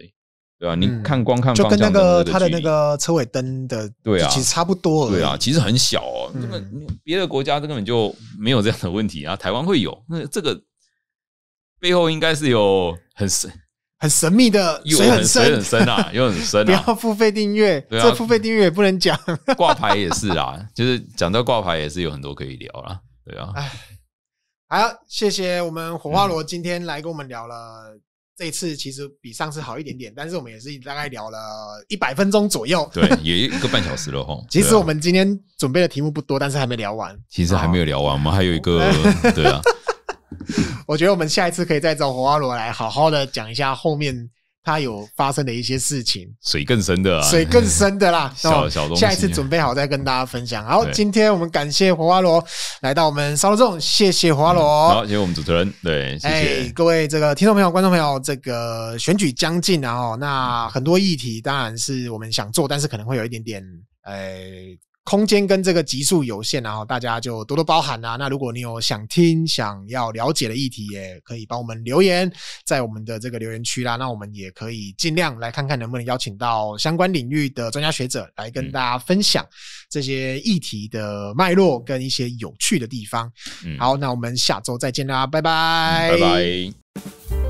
对啊，你看光看就跟那个它的那个车尾灯的对啊，其实差不多对啊，其实很小哦。根本别的国家这根本就没有这样的问题啊。台湾会有那这个背后应该是有很深、很神秘的水很深、很深啊，又很深。不要付费订阅，这付费订阅也不能讲 挂牌也是啦，就是讲到挂牌也是有很多可以聊啦。对啊，哎，好，谢谢我们火花罗今天来跟我们聊了。这次其实比上次好一点点，但是我们也是大概聊了一百分钟左右，对，也一个半小时了哈。其实我们今天准备的题目不多，但是还没聊完，其实还没有聊完，我们还有一个，对啊。我觉得我们下一次可以再找火花罗来好好的讲一下后面。他有发生的一些事情，水更深的，啊，水更深的啦。小小东西，下一次准备好再跟大家分享。好，今天我们感谢火花罗来到我们烧肉粽，谢谢火花罗，然后谢谢我们主持人，对，谢谢各位这个听众朋友、观众朋友。这个选举将近啊，哦，那很多议题当然是我们想做，但是可能会有一点点，哎。空间跟这个集数有限，然后大家就多多包涵啦。那如果你有想听、想要了解的议题，也可以帮我们留言在我们的这个留言区啦。那我们也可以尽量来看看能不能邀请到相关领域的专家学者来跟大家分享这些议题的脉络跟一些有趣的地方。好，那我们下周再见啦，拜拜，拜拜。